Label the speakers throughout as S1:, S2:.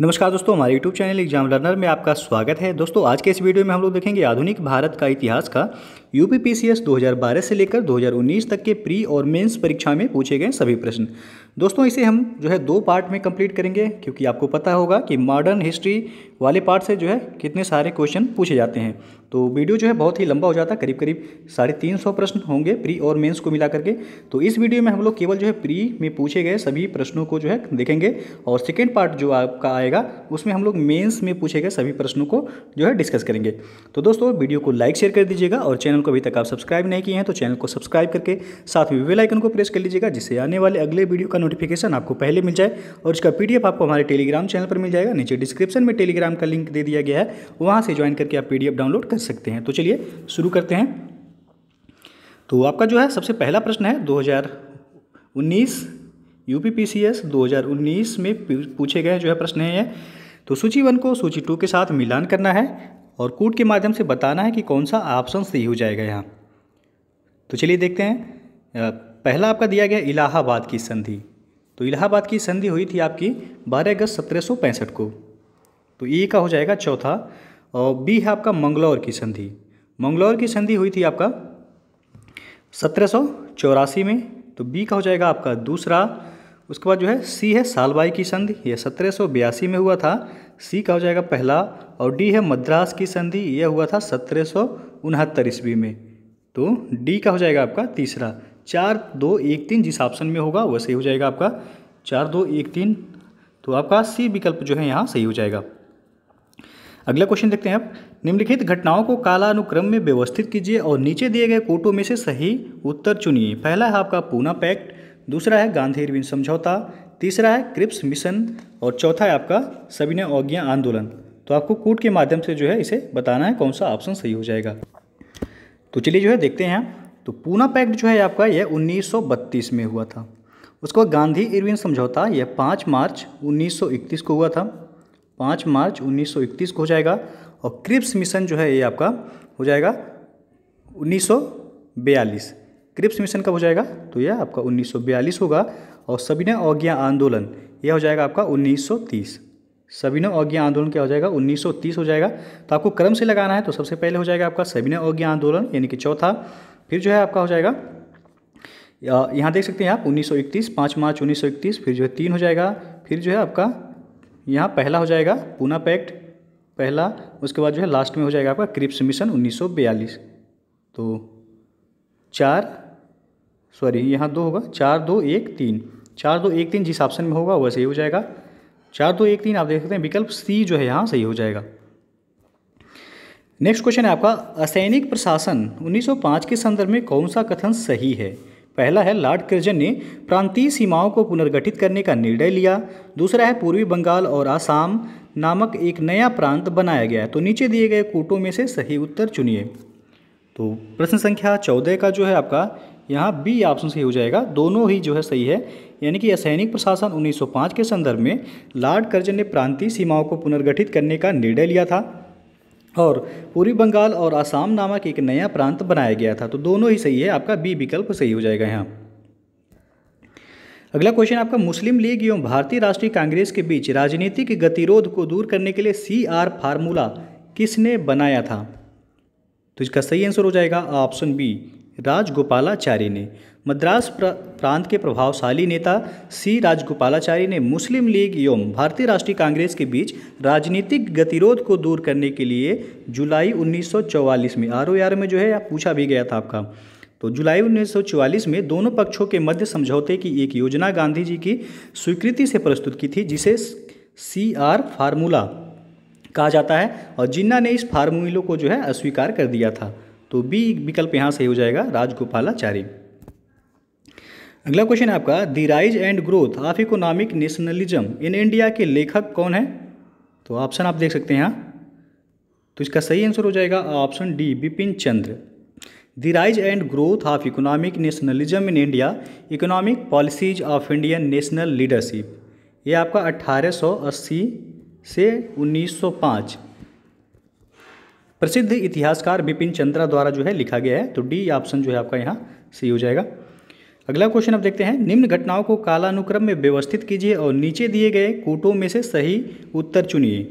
S1: नमस्कार दोस्तों हमारे यूट्यूब चैनल एग्जाम लर्नर में आपका स्वागत है दोस्तों आज के इस वीडियो में हम लोग देखेंगे आधुनिक भारत का इतिहास का यू पी बारह से लेकर 2019 तक के प्री और मेंस परीक्षा में पूछे गए सभी प्रश्न दोस्तों इसे हम जो है दो पार्ट में कंप्लीट करेंगे क्योंकि आपको पता होगा कि मॉडर्न हिस्ट्री वाले पार्ट से जो है कितने सारे क्वेश्चन पूछे जाते हैं तो वीडियो जो है बहुत ही लंबा हो जाता है करीब करीब साढ़े तीन सौ प्रश्न होंगे प्री और मेंस को मिला करके तो इस वीडियो में हम लोग केवल जो है प्री में पूछे गए सभी प्रश्नों को जो है देखेंगे और सेकेंड पार्ट जो आपका आएगा उसमें हम लोग मेन्स में पूछे गए सभी प्रश्नों को जो है डिस्कस करेंगे तो दोस्तों वीडियो को लाइक शेयर कर दीजिएगा और चैनल को अभी तक आप सब्सक्राइब नहीं किए हैं तो चैनल को सब्सक्राइब करके साथ में वेलाइकन को प्रेस कर लीजिएगा जिससे आने वाले अगले वीडियो का नोटिफिकेशन आपको पहले मिल जाए और इसका पीडीएफ आपको हमारे टेलीग्राम चैनल पर मिल जाएगा नीचे डिस्क्रिप्शन में टेलीग्राम का लिंक दे दिया गया है वहाँ से ज्वाइन करके आप पीडीएफ डाउनलोड कर सकते हैं तो चलिए शुरू करते हैं तो आपका जो है सबसे पहला प्रश्न है 2019 हज़ार 2019 में पूछे गए जो है प्रश्न है ये तो सूची वन को सूची टू के साथ मिलान करना है और कूट के माध्यम से बताना है कि कौन सा ऑप्शन सही हो जाएगा यहाँ तो चलिए देखते हैं पहला आपका दिया गया इलाहाबाद की संधि तो इलाहाबाद की संधि हुई थी आपकी बारह अगस्त सत्रह को तो ई का हो जाएगा चौथा और बी है आपका मंगलौर की संधि मंगलौर की संधि हुई थी आपका सत्रह में तो बी का हो जाएगा आपका दूसरा उसके बाद जो है सी है सालबाई की संधि यह सत्रह में हुआ था सी का हो जाएगा पहला और डी है मद्रास की संधि यह हुआ था सत्रह ईस्वी में तो डी का हो जाएगा आपका तीसरा चार दो एक तीन जिस ऑप्शन में होगा वह सही हो जाएगा आपका चार दो एक तीन तो आपका सी विकल्प जो है यहाँ सही हो जाएगा अगला क्वेश्चन देखते हैं आप निम्नलिखित घटनाओं को कालानुक्रम में व्यवस्थित कीजिए और नीचे दिए गए कोटों में से सही उत्तर चुनिए पहला है आपका पूना पैक्ट दूसरा है गांधी इरविन समझौता तीसरा है क्रिप्स मिशन और चौथा है आपका सविनय अज्ञा आंदोलन तो आपको कोट के माध्यम से जो है इसे बताना है कौन सा ऑप्शन सही हो जाएगा तो चलिए जो है देखते हैं तो पूना पैक्ट जो है आपका यह 1932 में हुआ था उसको गांधी इरविन समझौता यह 5 मार्च 1931 को हुआ था 5 मार्च 1931 को हो जाएगा और क्रिप्स मिशन जो है ये आपका हो जाएगा 1942 क्रिप्स मिशन कब हो जाएगा तो यह आपका 1942 होगा और सबिना अज्ञा आंदोलन यह हो जाएगा आपका 1930 सबिनय अज्ञा आंदोलन क्या हो जाएगा 1930 हो जाएगा तो आपको क्रम से लगाना है तो सबसे पहले हो जाएगा आपका सबिनय अज्ञा आंदोलन यानी कि चौथा फिर जो है आपका हो जाएगा यहाँ देख सकते हैं आप 1931 पाँच मार्च 1931 फिर जो है तीन हो जाएगा फिर जो है आपका यहाँ पहला हो जाएगा पूना पैक्ट पहला उसके बाद जो है लास्ट में हो जाएगा आपका क्रिप्स मिशन उन्नीस तो चार सॉरी यहाँ दो होगा चार दो एक तीन चार दो एक तीन जिस ऑप्शन में होगा वह सही हो जाएगा चार दो एक तीन आप देख सकते हैं विकल्प सी जो है यहाँ सही हो जाएगा नेक्स्ट क्वेश्चन है आपका असैनिक प्रशासन 1905 के संदर्भ में कौन सा कथन सही है पहला है लॉर्ड कर्जन ने प्रांतीय सीमाओं को पुनर्गठित करने का निर्णय लिया दूसरा है पूर्वी बंगाल और आसाम नामक एक नया प्रांत बनाया गया तो नीचे दिए गए कोटों में से सही उत्तर चुनिए तो प्रश्न संख्या चौदह का जो है आपका यहाँ बी ऑप्शन सही हो जाएगा दोनों ही जो है सही है यानी कि असैनिक प्रशासन 1905 के संदर्भ में लॉर्ड कर्जन ने प्रांतीय सीमाओं को पुनर्गठित करने का निर्णय लिया था और पूर्वी बंगाल और आसाम नामक एक नया प्रांत बनाया गया था तो दोनों ही सही है आपका बी विकल्प सही हो जाएगा यहाँ अगला क्वेश्चन आपका मुस्लिम लीग एवं भारतीय राष्ट्रीय कांग्रेस के बीच राजनीतिक गतिरोध को दूर करने के लिए सी आर फार्मूला किसने बनाया था तो इसका सही आंसर हो जाएगा ऑप्शन बी राजगोपालाचारी ने मद्रास प्रांत के प्रभावशाली नेता सी राजगोपालाचारी ने मुस्लिम लीग एवं भारतीय राष्ट्रीय कांग्रेस के बीच राजनीतिक गतिरोध को दूर करने के लिए जुलाई 1944 में आर आर में जो है पूछा भी गया था आपका तो जुलाई 1944 में दोनों पक्षों के मध्य समझौते की एक योजना गांधी जी की स्वीकृति से प्रस्तुत की थी जिसे सी आर फार्मूला कहा जाता है और जिन्ना ने इस फार्मूलों को जो है अस्वीकार कर दिया था तो बी विकल्प यहाँ सही हो जाएगा राजगोपालाचारी अगला क्वेश्चन है आपका the rise and growth of economic nationalism in India के लेखक कौन है तो ऑप्शन आप देख सकते हैं यहाँ तो इसका सही आंसर हो जाएगा option D Bipin Chandra the rise and growth of economic nationalism in India economic policies of Indian national leadership ये आपका 1880 से 1905 प्रसिद्ध इतिहासकार बिपिन चंद्रा द्वारा जो है लिखा गया है तो डी ऑप्शन जो है आपका यहाँ सही हो जाएगा अगला क्वेश्चन आप देखते हैं निम्न घटनाओं को कालानुक्रम में व्यवस्थित कीजिए और नीचे दिए गए कोटों में से सही उत्तर चुनिए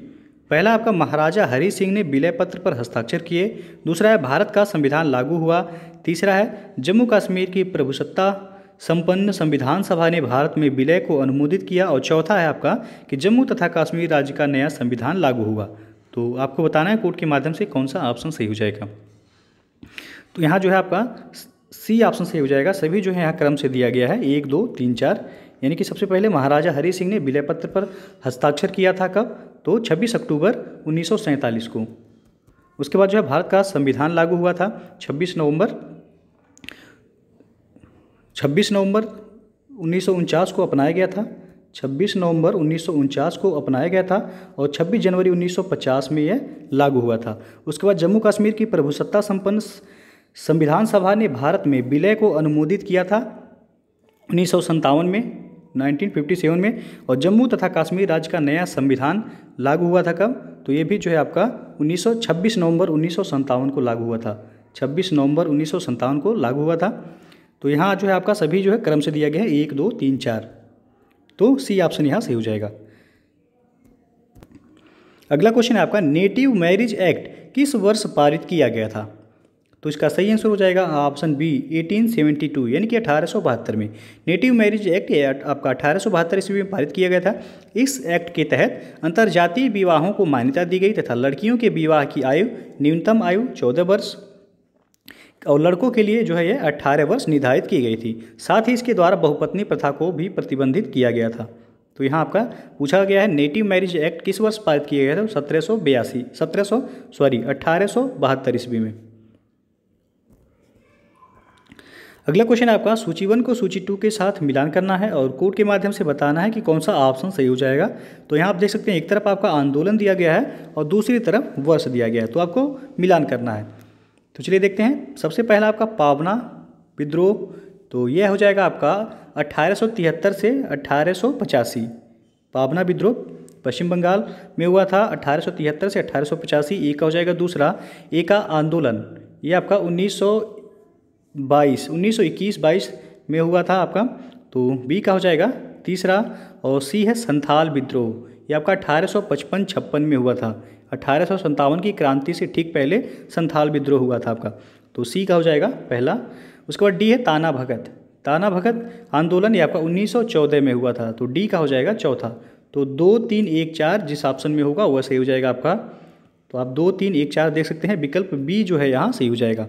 S1: पहला आपका महाराजा हरि सिंह ने विलय पत्र पर हस्ताक्षर किए दूसरा है भारत का संविधान लागू हुआ तीसरा है जम्मू कश्मीर की प्रभुसत्ता संपन्न संविधान सभा ने भारत में विलय को अनुमोदित किया और चौथा है आपका कि जम्मू तथा कश्मीर राज्य का नया संविधान लागू हुआ तो आपको बताना है कोड के माध्यम से कौन सा ऑप्शन सही हो जाएगा तो यहाँ जो है आपका सी ऑप्शन सही हो जाएगा सभी जो है यहाँ क्रम से दिया गया है एक दो तीन चार यानी कि सबसे पहले महाराजा हरि सिंह ने विलय पत्र पर हस्ताक्षर किया था कब तो 26 अक्टूबर उन्नीस को उसके बाद जो है भारत का संविधान लागू हुआ था 26 नवंबर 26 नवंबर उन्नीस को अपनाया गया था 26 नवंबर उन्नीस को अपनाया गया था और 26 जनवरी 1950 में यह लागू हुआ था उसके बाद जम्मू कश्मीर की प्रभुसत्ता संपन्न संविधान सभा ने भारत में विलय को अनुमोदित किया था उन्नीस में 1957 में और जम्मू तथा कश्मीर राज्य का नया संविधान लागू हुआ था कब तो ये भी जो है आपका 1926 नवंबर उन्नीस को लागू हुआ था 26 नवंबर उन्नीस को लागू हुआ था तो यहाँ जो है आपका सभी जो है क्रम से दिया गया है एक दो तीन चार तो सी ऑप्शन यहाँ सही हो जाएगा अगला क्वेश्चन है आपका नेटिव मैरिज एक्ट किस वर्ष पारित किया गया था तो इसका सही आंसर हो जाएगा ऑप्शन बी 1872 यानी कि अठारह में नेटिव मैरिज एक्ट आपका अठारह सौ ईस्वी में पारित किया गया था इस एक्ट के तहत अंतर्जातीय विवाहों को मान्यता दी गई तथा लड़कियों के विवाह की आयु न्यूनतम आयु चौदह वर्ष और लड़कों के लिए जो है ये 18 वर्ष निर्धारित की गई थी साथ ही इसके द्वारा बहुपत्नी प्रथा को भी प्रतिबंधित किया गया था तो यहाँ आपका पूछा गया है नेटिव मैरिज एक्ट किस वर्ष पारित किया गया था सत्रह सौ बयासी सत्रह सौ सॉरी अट्ठारह सौ बहत्तर ईस्वी में अगला क्वेश्चन आपका सूची वन को सूची टू के साथ मिलान करना है और कोड के माध्यम से बताना है कि कौन सा ऑप्शन सही हो जाएगा तो यहाँ आप देख सकते हैं एक तरफ आपका आंदोलन दिया गया है और दूसरी तरफ वर्ष दिया गया है तो आपको मिलान करना है तो चलिए देखते हैं सबसे पहला आपका पावना विद्रोह तो यह हो जाएगा आपका 1873 से अट्ठारह पावना विद्रोह पश्चिम बंगाल में हुआ था 1873 से अट्ठारह एक का हो जाएगा दूसरा एक का आंदोलन ये आपका 1922 1921 22 में हुआ था आपका तो बी का हो जाएगा तीसरा और सी है संथाल विद्रोह ये आपका अठारह सौ में हुआ था अठारह की क्रांति से ठीक पहले संथाल विद्रोह हुआ था आपका तो सी का हो जाएगा पहला उसके बाद डी है ताना भगत ताना भगत आंदोलन ये आपका 1914 में हुआ था तो डी का हो जाएगा चौथा तो दो तीन एक चार जिस ऑप्शन में होगा वह सही हो जाएगा आपका तो आप दो तीन एक चार देख सकते हैं विकल्प बी जो है यहाँ सही हो जाएगा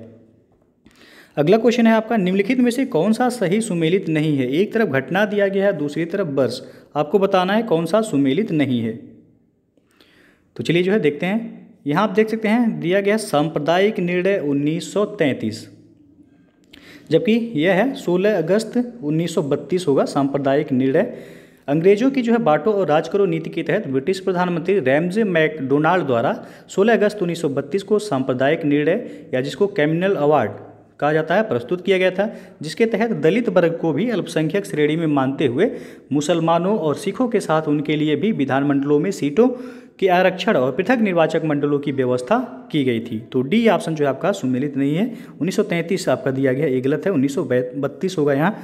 S1: अगला क्वेश्चन है आपका निम्नलिखित में से कौन सा सही सुमेलित नहीं है एक तरफ घटना दिया गया है दूसरी तरफ वर्ष आपको बताना है कौन सा सुमेलित नहीं है तो चलिए जो है देखते हैं यहाँ आप देख सकते हैं दिया गया सांप्रदायिक निर्णय 1933 जबकि यह है 16 अगस्त 1932 होगा सांप्रदायिक निर्णय अंग्रेजों की जो है बाटो और राज करो नीति के तहत ब्रिटिश प्रधानमंत्री रैमजे मैकडोनाल्ड द्वारा 16 अगस्त 1932 को सांप्रदायिक निर्णय या जिसको कैमिनल अवार्ड कहा जाता है प्रस्तुत किया गया था जिसके तहत दलित वर्ग को भी अल्पसंख्यक श्रेणी में मानते हुए मुसलमानों और सिखों के साथ उनके लिए भी विधानमंडलों में सीटों के आरक्षण और पृथक निर्वाचक मंडलों की व्यवस्था की गई थी तो डी ऑप्शन जो है आपका सुमिलित नहीं है 1933 आपका दिया गया ये गलत है उन्नीस होगा यहाँ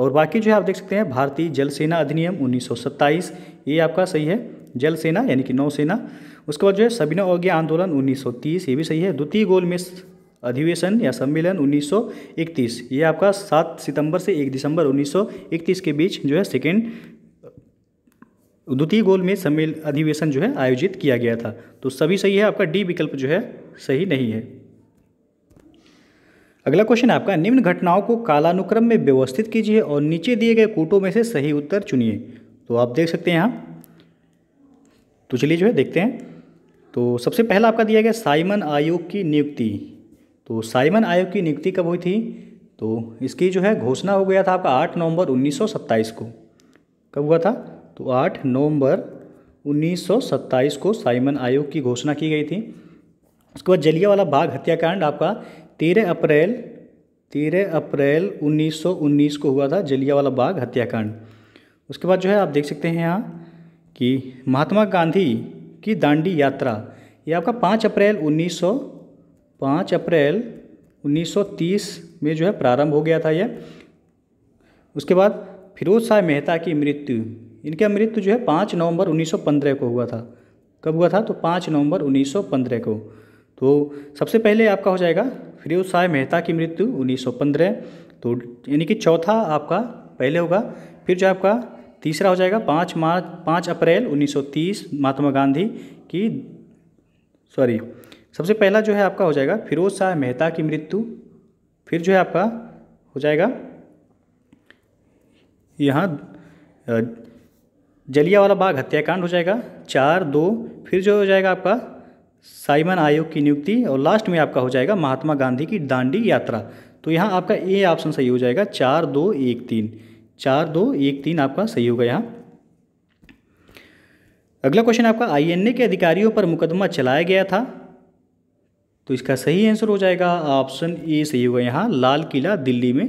S1: और बाकी जो है आप देख सकते हैं भारतीय जल सेना अधिनियम 1927 ये आपका सही है जल सेना यानी कि नौसेना उसके बाद जो है सभी अज्ञा आंदोलन 1930 ये भी सही है द्वितीय गोल में अधिवेशन या सम्मेलन 1931 ये आपका 7 सितंबर से 1 दिसंबर 1931 के बीच जो है सेकेंड द्वितीय गोल में सम्मेल अधिवेशन जो है आयोजित किया गया था तो सभी सही है आपका डी विकल्प जो है सही नहीं है अगला क्वेश्चन आपका निम्न घटनाओं को कालानुक्रम में व्यवस्थित कीजिए और नीचे दिए गए कोटों में से सही उत्तर चुनिए तो आप देख सकते हैं यहाँ तो चलिए जो है देखते हैं तो सबसे पहला आपका दिया गया साइमन आयोग की नियुक्ति तो साइमन आयोग की नियुक्ति कब हुई थी तो इसकी जो है घोषणा हो गया था आपका आठ नवंबर उन्नीस को कब हुआ था तो आठ नवंबर 1927 को साइमन आयोग की घोषणा की गई थी उसके बाद जलियावाला बाग हत्याकांड आपका तेरह अप्रैल तेरह अप्रैल 1919 को हुआ था जलियावाला बाग हत्याकांड उसके बाद जो है आप देख सकते हैं यहाँ कि महात्मा गांधी की दांडी यात्रा ये आपका पाँच अप्रैल 1900 पाँच अप्रैल 1930 में जो है प्रारंभ हो गया था यह उसके बाद फिरोज शाह मेहता की मृत्यु इनका मृत्यु जो है पाँच नवंबर 1915 को हुआ था कब हुआ था तो पाँच नवंबर 1915 को तो सबसे पहले आपका हो जाएगा फिरोज शाह मेहता की मृत्यु 1915 तो यानी कि चौथा आपका पहले होगा फिर जो आपका तीसरा हो जाएगा पाँच मार्च पाँच अप्रैल 1930 महात्मा गांधी की सॉरी सबसे पहला जो है आपका हो जाएगा फिरोज शाह मेहता की मृत्यु फिर जो है आपका हो जाएगा यहाँ जलियावाला बाग हत्याकांड हो जाएगा चार दो फिर जो हो जाएगा आपका साइमन आयोग की नियुक्ति और लास्ट में आपका हो जाएगा महात्मा गांधी की दांडी यात्रा तो यहाँ आपका ए ऑप्शन सही हो जाएगा चार दो एक तीन चार दो एक तीन आपका सही होगा यहाँ अगला क्वेश्चन आपका आईएनए के अधिकारियों पर मुकदमा चलाया गया था तो इसका सही आंसर हो जाएगा ऑप्शन ए सही होगा यहाँ लाल किला दिल्ली में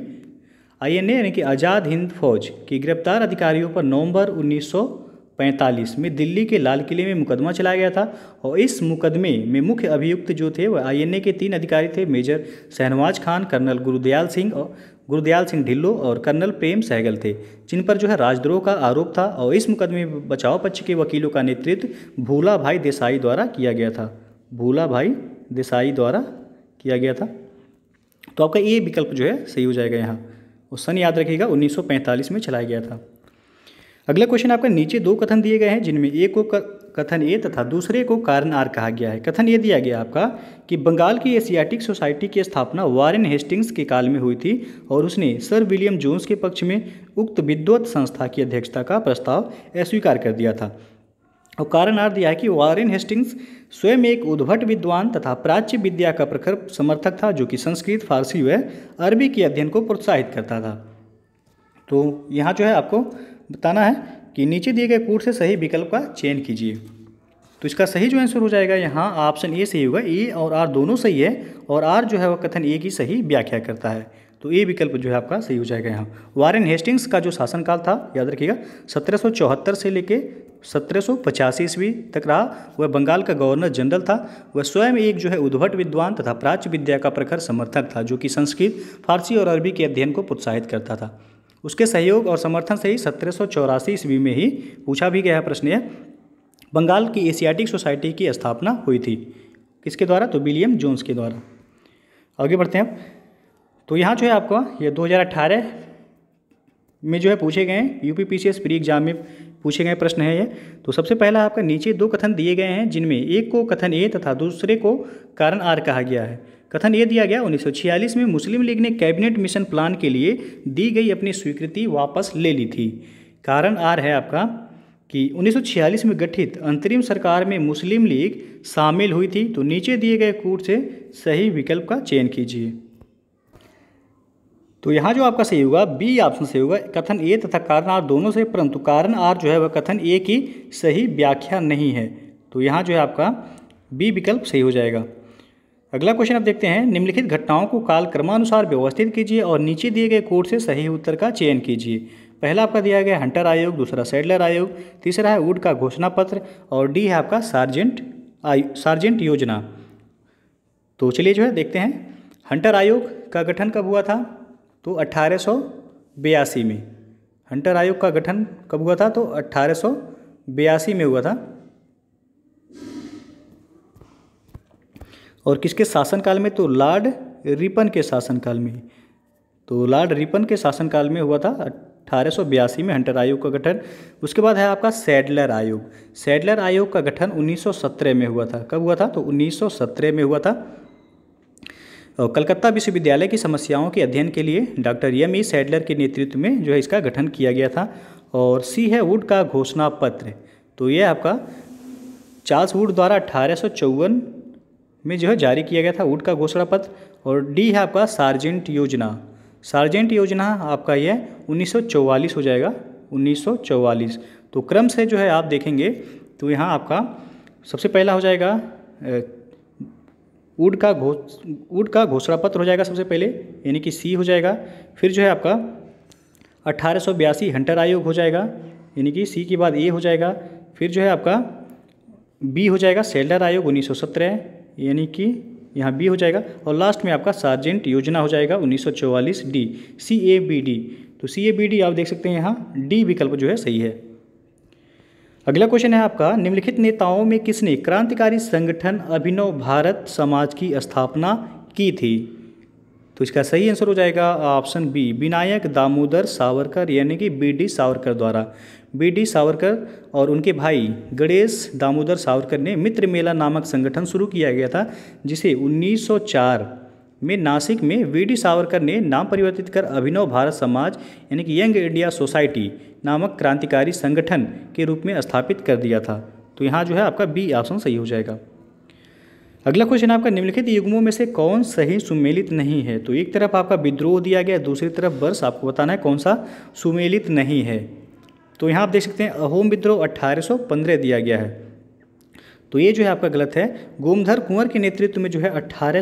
S1: आईएनए यानी कि आज़ाद हिंद फौज की गिरफ्तार अधिकारियों पर नवंबर 1945 में दिल्ली के लाल किले में मुकदमा चलाया गया था और इस मुकदमे में मुख्य अभियुक्त जो थे वह आईएनए के तीन अधिकारी थे मेजर शहनवाज खान कर्नल गुरुदयाल सिंह और गुरुदयाल सिंह ढिल्लो और कर्नल प्रेम सहगल थे जिन पर जो है राजद्रोह का आरोप था और इस मुकदमे में बचाव पक्ष के वकीलों का नेतृत्व भूला भाई देसाई द्वारा किया गया था भूला भाई देसाई द्वारा किया गया था तो आपका ये विकल्प जो है सही हो जाएगा यहाँ वो सन याद रखिएगा 1945 में चलाया गया था अगला क्वेश्चन आपका नीचे दो कथन दिए गए हैं जिनमें एक को कथन ए तथा दूसरे को कारण आर कहा गया है कथन ये दिया गया आपका कि बंगाल की एशियाटिक सोसाइटी की स्थापना वारेन हेस्टिंग्स के काल में हुई थी और उसने सर विलियम जोन्स के पक्ष में उक्त विद्वत संस्था की अध्यक्षता का प्रस्ताव अस्वीकार कर दिया था और कारण आर दिया है कि वारेन हेस्टिंग्स स्वयं एक उद्भट विद्वान तथा प्राच्य विद्या का प्रखर समर्थक था जो कि संस्कृत फारसी व अरबी के अध्ययन को प्रोत्साहित करता था तो यहाँ जो है आपको बताना है कि नीचे दिए गए कूट से सही विकल्प का चयन कीजिए तो इसका सही जो आंसर हो जाएगा यहाँ ऑप्शन ए सही होगा ए और आर दोनों सही है और आर जो है वह कथन ए की सही व्याख्या करता है तो ए विकल्प जो है आपका सही हो जाएगा यहाँ वारेन हेस्टिंग्स का जो शासनकाल था याद रखिएगा सत्रह से लेके सत्रह ईस्वी तक रहा वह बंगाल का गवर्नर जनरल था वह स्वयं एक जो है उद्भट विद्वान तथा प्राच्य विद्या का प्रखर समर्थक था जो कि संस्कृत फारसी और अरबी के अध्ययन को प्रोत्साहित करता था उसके सहयोग और समर्थन से ही सत्रह ईस्वी में ही पूछा भी गया प्रश्न है बंगाल की एशियाटिक सोसाइटी की स्थापना हुई थी किसके द्वारा तो विलियम जोन्स के द्वारा आगे बढ़ते हैं तो यहाँ जो है आपका ये 2018 में जो है पूछे गए हैं U P P pre exam में पूछे गए प्रश्न है ये तो सबसे पहला आपका नीचे दो कथन दिए गए हैं जिनमें एक को कथन ए तथा दूसरे को कारण आर कहा गया है कथन ये दिया गया 1946 में मुस्लिम लीग ने कैबिनेट मिशन प्लान के लिए दी गई अपनी स्वीकृति वापस ले ली थी कारण आर है आपका कि 1946 में गठित अंतरिम सरकार में मुस्लिम लीग शामिल हुई थी तो नीचे दिए गए कूट से सही विकल्प का चयन कीजिए तो यहाँ जो आपका सही होगा बी ऑप्शन सही होगा कथन ए तथा कारण आर दोनों से परंतु कारण आर जो है वह कथन ए की सही व्याख्या नहीं है तो यहाँ जो है आपका बी विकल्प सही हो जाएगा अगला क्वेश्चन आप देखते हैं निम्नलिखित घटनाओं को काल क्रमानुसार व्यवस्थित कीजिए और नीचे दिए गए कोड से सही उत्तर का चयन कीजिए पहला आपका दिया गया हंटर आयोग दूसरा सेडलर आयोग तीसरा है वुड का घोषणा पत्र और डी है आपका सार्जेंट आय सार्जेंट योजना तो चलिए जो है देखते हैं हंटर आयोग का गठन कब हुआ था तो अट्ठारह में हंटर आयोग का गठन कब हुआ था तो अट्ठारह में हुआ था और किसके शासनकाल में तो लॉर्ड रिपन के शासनकाल में तो लॉर्ड रिपन के शासनकाल में हुआ था अट्ठारह में हंटर आयोग का गठन उसके बाद है आपका सैडलर आयोग सैडलर आयोग का गठन 1917 में हुआ था कब हुआ था तो 1917 में हुआ था कलकत्ता विश्वविद्यालय की समस्याओं के अध्ययन के लिए डॉक्टर यम ई सैडलर के नेतृत्व में जो है इसका गठन किया गया था और सी है वुड का घोषणा पत्र तो ये आपका चार्ल्स वुड द्वारा अठारह में जो है जारी किया गया था वुड का घोषणा पत्र और डी है आपका सार्जेंट योजना सार्जेंट योजना आपका यह 1944 हो जाएगा 1944 तो क्रम से जो है आप देखेंगे तो यहाँ आपका सबसे पहला हो जाएगा वुड का घोष वुड का घोषणा पत्र हो जाएगा सबसे पहले यानी कि सी हो जाएगा फिर जो है आपका अट्ठारह हंटर आयोग हो जाएगा यानी कि सी के बाद ए हो जाएगा फिर जो है आपका बी हो जाएगा सेल्डर आयोग उन्नीस यानी कि यहाँ बी हो जाएगा और लास्ट में आपका सार्जेंट योजना हो जाएगा 1944 D C A B D तो सी ए बी डी आप देख सकते हैं यहाँ डी विकल्प जो है सही है अगला क्वेश्चन है आपका निम्नलिखित नेताओं में किसने क्रांतिकारी संगठन अभिनव भारत समाज की स्थापना की थी तो इसका सही आंसर हो जाएगा ऑप्शन बी विनायक दामोदर सावरकर यानी कि बी डी सावरकर द्वारा बी डी सावरकर और उनके भाई गणेश दामोदर सावरकर ने मित्र मेला नामक संगठन शुरू किया गया था जिसे 1904 में नासिक में वी डी सावरकर ने नाम परिवर्तित कर अभिनव भारत समाज यानी कि यंग इंडिया सोसाइटी नामक क्रांतिकारी संगठन के रूप में स्थापित कर दिया था तो यहाँ जो है आपका बी ऑप्शन सही हो जाएगा अगला क्वेश्चन आपका निम्नलिखित युग्मों में से कौन सही सुमेलित नहीं है तो एक तरफ आपका विद्रोह दिया गया दूसरी तरफ वर्ष आपको बताना है कौन सा सुमेलित नहीं है तो यहाँ आप देख सकते हैं अहोम विद्रोह अट्ठारह दिया गया है तो ये जो है आपका गलत है गोमधर कुंवर के नेतृत्व में जो है अट्ठारह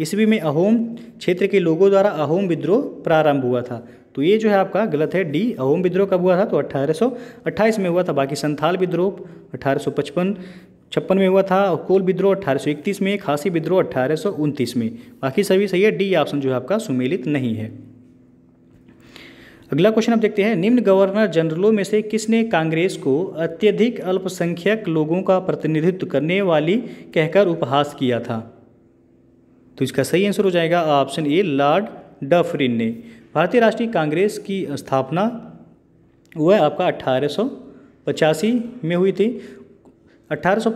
S1: ईस्वी में अहोम क्षेत्र के लोगों द्वारा अहोम विद्रोह प्रारंभ हुआ था तो ये जो है आपका गलत है डी अहोम विद्रोह कब हुआ था तो अट्ठारह में हुआ था बाकी संथाल विद्रोह अठारह छप्पन में हुआ था और कोल विद्रोह अठारह में खासी विद्रोह अठारह में बाकी सभी सही है डी ऑप्शन जो है आपका सुमेलित नहीं है अगला क्वेश्चन आप देखते हैं निम्न गवर्नर जनरलों में से किसने कांग्रेस को अत्यधिक अल्पसंख्यक लोगों का प्रतिनिधित्व करने वाली कहकर उपहास किया था तो इसका सही आंसर हो जाएगा ऑप्शन ए लॉर्ड डफरिन ने भारतीय राष्ट्रीय कांग्रेस की स्थापना वह आपका अट्ठारह में हुई थी अट्ठारह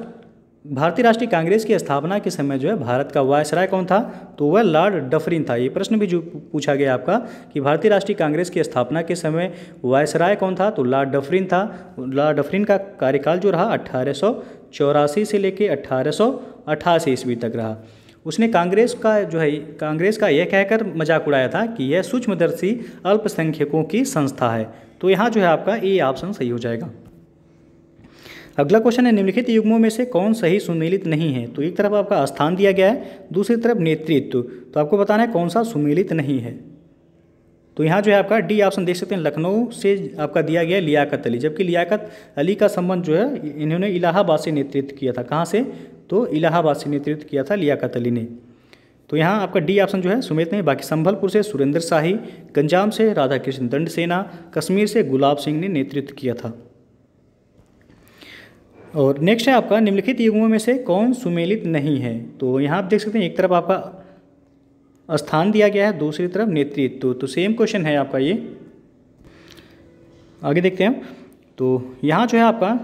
S1: भारतीय राष्ट्रीय कांग्रेस की स्थापना के समय जो है भारत का वायसराय कौन था तो वह लॉर्ड डफरिन था ये प्रश्न भी जो पूछा गया आपका कि भारतीय राष्ट्रीय कांग्रेस की स्थापना के समय वायसराय कौन था तो लॉर्ड डफरिन था लॉर्ड डफरिन का कार्यकाल जो रहा अट्ठारह से लेकर अट्ठारह ईस्वी तक रहा उसने कांग्रेस का जो है कांग्रेस का यह कहकर मजाक उड़ाया था कि यह सूक्ष्मदर्शी अल्पसंख्यकों की संस्था है तो यहाँ जो है आपका ए ऑप्शन सही हो जाएगा अगला क्वेश्चन है निम्नलिखित युग्मों में से कौन सही सुमेलित नहीं है तो एक तरफ आपका स्थान दिया गया है दूसरी तरफ नेतृत्व तो आपको बताना है कौन सा सुमेलित नहीं है तो यहाँ जो है आपका डी ऑप्शन देख सकते हैं लखनऊ से आपका दिया गया लियाकत अली जबकि लियाकत अली का संबंध जो है इन्होंने इलाहाबाद से नेतृत्व किया था कहाँ से तो इलाहाबाद से नेतृत्व किया था लियाकत अली ने तो यहाँ आपका डी ऑप्शन जो है सुमित ने बाकी संभलपुर से सुरेंद्र शाही गंजाम से राधा कृष्ण दंड सेना कश्मीर से गुलाब सिंह ने नेतृत्व किया था और नेक्स्ट है आपका निम्नलिखित युगों में से कौन सुमेलित नहीं है तो यहाँ आप देख सकते हैं एक तरफ आपका स्थान दिया गया है दूसरी तरफ नेतृत्व तो सेम क्वेश्चन है आपका ये आगे देखते हैं तो यहाँ जो है आपका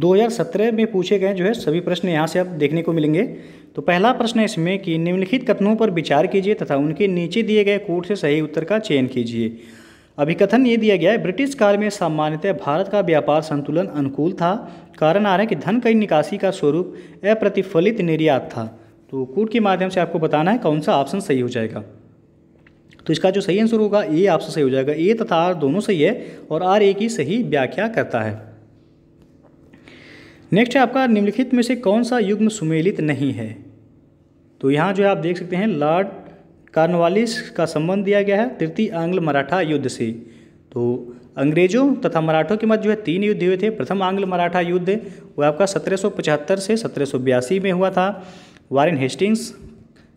S1: 2017 में पूछे गए जो है सभी प्रश्न यहाँ से आप देखने को मिलेंगे तो पहला प्रश्न है इसमें कि निम्नलिखित कथनों पर विचार कीजिए तथा उनके नीचे दिए गए कोट से सही उत्तर का चयन कीजिए अभिकथन ये दिया गया है ब्रिटिश काल में सामान्यतः भारत का व्यापार संतुलन अनुकूल था कारण आ रहा है कि धन कई निकासी का स्वरूप अप्रतिफलित निर्यात था तो कोड के माध्यम से आपको बताना है कौन सा ऑप्शन सही हो जाएगा तो इसका जो सही आंसर होगा ए ऑप्शन सही हो जाएगा ए तथा आर दोनों सही है और आर ए की सही व्याख्या करता है नेक्स्ट है आपका निम्नलिखित में से कौन सा युग्म सुमेलित नहीं है तो यहाँ जो है आप देख सकते हैं लॉर्ड कार्नवालिस का संबंध दिया गया है तृतीय आंग्ल मराठा युद्ध से तो अंग्रेजों तथा मराठों के मध्य जो है तीन युद्ध हुए थे प्रथम आंग्ल मराठा युद्ध वह आपका सत्रह से सत्रह में हुआ था वारिन हेस्टिंग्स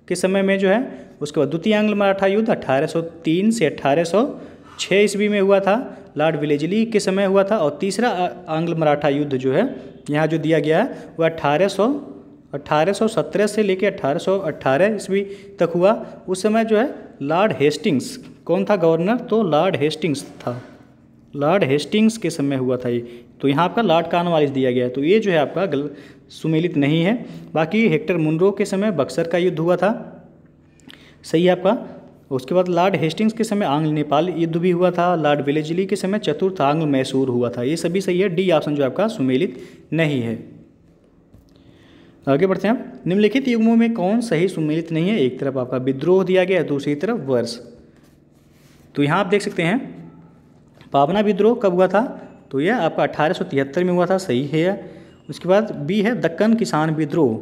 S1: के समय में जो है उसके बाद द्वितीय आंग्ल मराठा युद्ध 1803 से 1806 ईस्वी में हुआ था लॉर्ड विलेजली के समय हुआ था और तीसरा आंग्ल मराठा युद्ध जो है यहाँ जो दिया गया है वह अट्ठारह अट्ठारह से लेकर अट्ठारह ईस्वी तक हुआ उस समय जो है लॉर्ड हेस्टिंग्स कौन था गवर्नर तो लॉर्ड हेस्टिंग्स था लॉर्ड हेस्टिंग्स के समय हुआ था ये तो यहाँ आपका लॉर्ड कानवालिस दिया गया है तो ये जो है आपका सुमेलित नहीं है बाकी हेक्टर मुनरो के समय बक्सर का युद्ध हुआ था सही है आपका उसके बाद लॉर्ड हेस्टिंग्स के समय आंग्ल नेपाल युद्ध भी हुआ था लॉर्ड विलेजली के समय चतुर्थ आंग्ल मैसूर हुआ था ये सभी सही है डी ऑप्शन जो आपका सुमेलित नहीं है आगे बढ़ते हैं निम्नलिखित युग्मों में कौन सही सुमेलित नहीं है एक तरफ आपका विद्रोह दिया गया दूसरी तरफ वर्ष तो यहाँ आप देख सकते हैं पावना विद्रोह कब हुआ था तो यह आपका अठारह में हुआ था सही है उसके बाद बी है दक्कन किसान विद्रोह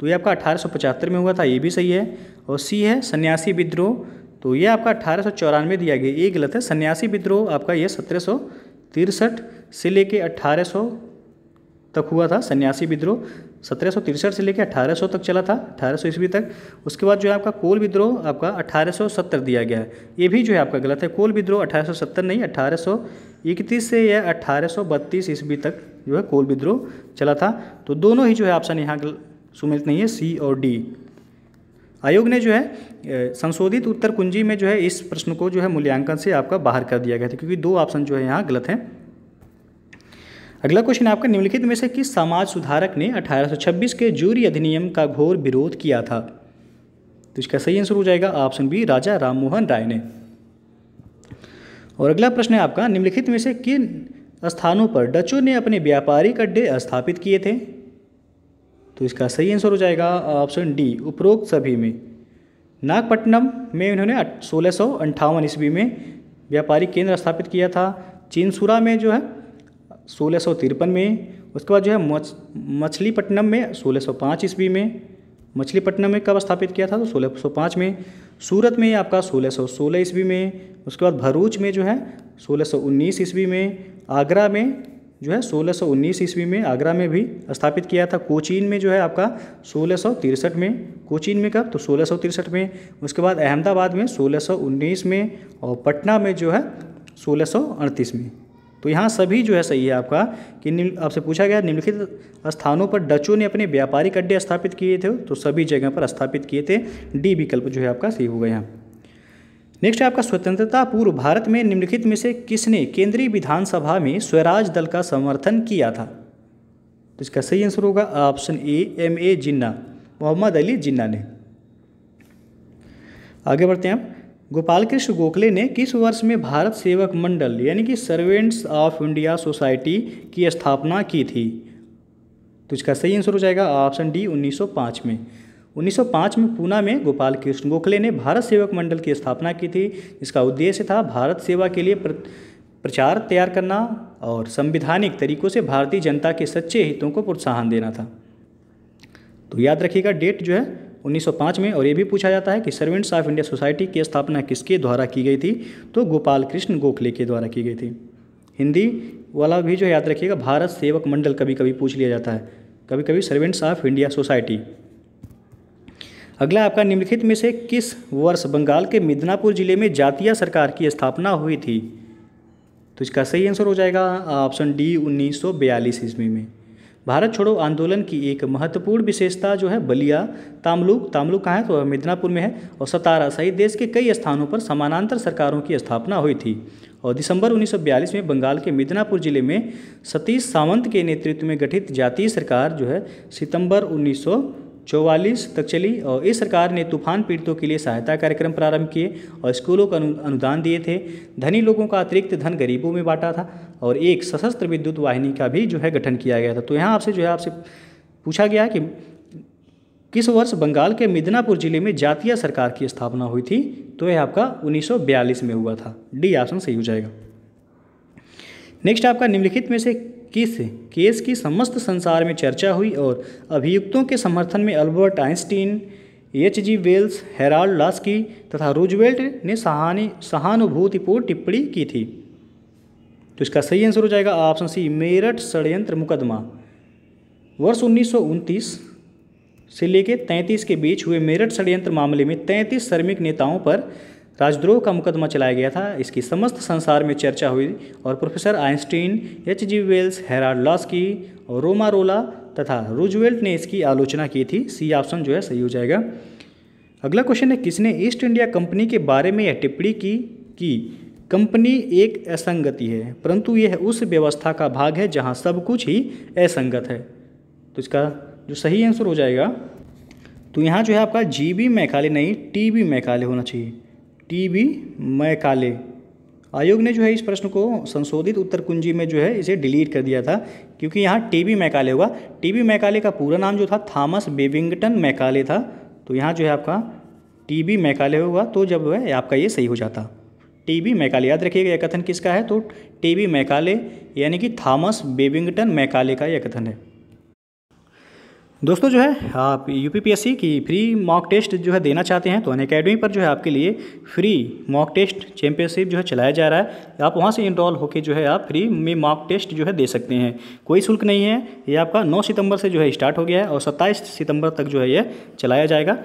S1: तो ये आपका अठारह में हुआ था ये भी सही है और सी है सन्यासी विद्रोह तो ये आपका अठारह दिया गया ये गलत है सन्यासी विद्रोह आपका ये सत्रह तिरसठ से लेके सौ तक हुआ था सन्यासी विद्रोह सत्रह तिरसठ से लेकर 1800 तक चला था 1800 ईस्वी तक उसके बाद जो है आपका कोल विद्रोह आपका 1870 दिया गया है ये भी जो है आपका गलत है कोल विद्रोह 1870 नहीं 1831 से या 1832 ईस्वी तक जो है कोल विद्रोह चला था तो दोनों ही जो है ऑप्शन यहाँ सुमिलित नहीं है सी और डी आयोग ने जो है संशोधित उत्तर कुंजी में जो है इस प्रश्न को जो है मूल्यांकन से आपका बाहर कर दिया गया था क्योंकि दो ऑप्शन जो है यहाँ गलत हैं अगला क्वेश्चन आपका निम्नलिखित में से किस समाज सुधारक ने 1826 के जूरी अधिनियम का घोर विरोध किया था तो इसका सही आंसर हो जाएगा ऑप्शन बी राजा राममोहन राय ने और अगला प्रश्न है आपका निम्नलिखित में से किन स्थानों पर डचों ने अपने व्यापारिक अड्डे स्थापित किए थे तो इसका सही आंसर हो जाएगा ऑप्शन डी उपरोक्त सभी में नागपट्टनम में इन्होंने सोलह सौ अंठावन ईस्वी में व्यापारिक केंद्र स्थापित किया था चिनसुरा में जो है सोलह सौ तिरपन में उसके बाद जो है मछ मछलीपट्टनम में सोलह सौ पाँच ईस्वी में मछलीपट्टनम में कब स्थापित किया था तो सोलह सौ पाँच में सूरत में आपका सोलह सौ सोलह ईस्वी में उसके बाद भरूच में जो है सोलह सौ उन्नीस ईस्वी में आगरा में जो है 1619 ईस्वी में आगरा में भी स्थापित किया था कोचीन में जो है आपका सोलह में कोचीन में कब तो सोलह में उसके बाद अहमदाबाद में 1619 में और पटना में जो है सोलह में तो यहाँ सभी जो है सही है आपका कि आपसे पूछा गया निम्नलिखित स्थानों पर डचों ने अपने व्यापारिक अड्डे स्थापित किए थे तो सभी जगह पर स्थापित किए थे डी विकल्प जो है आपका सही होगा यहाँ नेक्स्ट है आपका स्वतंत्रता पूर्व भारत में निम्नलिखित में से किसने केंद्रीय विधानसभा में स्वराज दल का समर्थन किया था तो इसका सही आंसर होगा option A M A Jinnah Mohammad Ali Jinnah ने आगे बढ़ते हैं आप गोपाल कृष्ण गोखले ने किस वर्ष में भारत सेवक मंडल यानी कि सर्वेंट्स ऑफ इंडिया सोसाइटी की स्थापना की थी तो इसका सही आंसर हो जाएगा ऑप्शन डी 1905 में 1905 में पूना में गोपाल कृष्ण गोखले ने भारत सेवक मंडल की स्थापना की थी इसका उद्देश्य था भारत सेवा के लिए प्रचार तैयार करना और संविधानिक तरीकों से भारतीय जनता के सच्चे हितों को प्रोत्साहन देना था तो याद रखिएगा डेट जो है 1905 में और ये भी पूछा जाता है कि सर्वेंट्स ऑफ इंडिया सोसाइटी की स्थापना किसके द्वारा की गई थी तो गोपाल कृष्ण गोखले के द्वारा की गई थी हिंदी वाला भी जो याद रखिएगा भारत सेवक मंडल कभी कभी पूछ लिया जाता है कभी कभी सर्वेंट्स ऑफ इंडिया सोसाइटी अगला आपका निम्नलिखित में से किस वर्ष बंगाल के मिदनापुर जिले में जातीय सरकार की स्थापना हुई थी तो इसका सही आंसर हो जाएगा ऑप्शन डी 1942 ईस्वी में भारत छोड़ो आंदोलन की एक महत्वपूर्ण विशेषता जो है बलिया तामलुक तामलुक कहाँ है तो मिदनापुर में है और सतारा सहित देश के कई स्थानों पर समानांतर सरकारों की स्थापना हुई थी और दिसंबर 1942 में बंगाल के मिदनापुर जिले में सतीश सावंत के नेतृत्व में गठित जातीय सरकार जो है सितंबर उन्नीस चौवालीस तक चली और इस सरकार ने तूफान पीड़ितों के लिए सहायता कार्यक्रम प्रारंभ किए और स्कूलों का अनुदान दिए थे धनी लोगों का अतिरिक्त धन गरीबों में बांटा था और एक सशस्त्र विद्युत वाहिनी का भी जो है गठन किया गया था तो यहाँ आपसे जो है आपसे पूछा गया कि किस वर्ष बंगाल के मिदनापुर जिले में जातीय सरकार की स्थापना हुई थी तो यह आपका उन्नीस में हुआ था डी ऑप्शन सही हो जाएगा नेक्स्ट आपका निम्नलिखित में से किस केस की समस्त संसार में चर्चा हुई और अभियुक्तों के समर्थन में Albert Einstein H G Wells Harold Laski तथा रूजवेल्ट ने सहानी सहानुभूतिपूर्ण टिप्पणी की थी तो इसका सही आंसर हो जाएगा ऑप्शन सी मेरठ षडयंत्र मुकदमा वर्ष उन्नीस से लेकर 33 के बीच हुए मेरठ षडयंत्र मामले में 33 श्रमिक नेताओं पर राजद्रोह का मुकदमा चलाया गया था इसकी समस्त संसार में चर्चा हुई और professor Einstein H G Wells Harold Laski और रोमारोला तथा रूजवेल्ट ने इसकी आलोचना की थी सी ऑप्शन जो है सही हो जाएगा अगला क्वेश्चन है किसने ईस्ट इंडिया कंपनी के बारे में यह टिप्पणी की कि कंपनी एक असंगति है परंतु यह उस व्यवस्था का भाग है जहां सब कुछ ही असंगत है तो इसका जो सही आंसर हो जाएगा तो यहाँ जो है आपका जी बी मैकाले नहीं टी बी मैकाले होना चाहिए टी बी मैकाले काले आयोग ने जो है इस प्रश्न को संशोधित उत्तर कुंजी में जो है इसे डिलीट कर दिया था क्योंकि यहाँ टी बी मैकाले होगा टी बी मैकाले का पूरा नाम जो था थॉमस बेविंगटन मैकाले था तो यहाँ जो है आपका टी बी मैकाले होगा तो जब है आपका ये सही हो जाता टी बी मैकाले याद रखिएगा यह कथन किसका है तो टी बी मैकाले यानी कि थॉमस बेविंगटन मैकाले का यह कथन है दोस्तों जो है आप यू की फ्री मॉक टेस्ट जो है देना चाहते हैं तो अन अकेडमी पर जो है आपके लिए फ्री मॉक टेस्ट चैंपियनशिप जो है चलाया जा रहा है आप वहाँ से इनरॉल होकर जो है आप फ्री में मॉक टेस्ट जो है दे सकते हैं कोई शुल्क नहीं है ये आपका 9 सितंबर से जो है स्टार्ट हो गया है और 27 सितंबर तक जो है ये चलाया जाएगा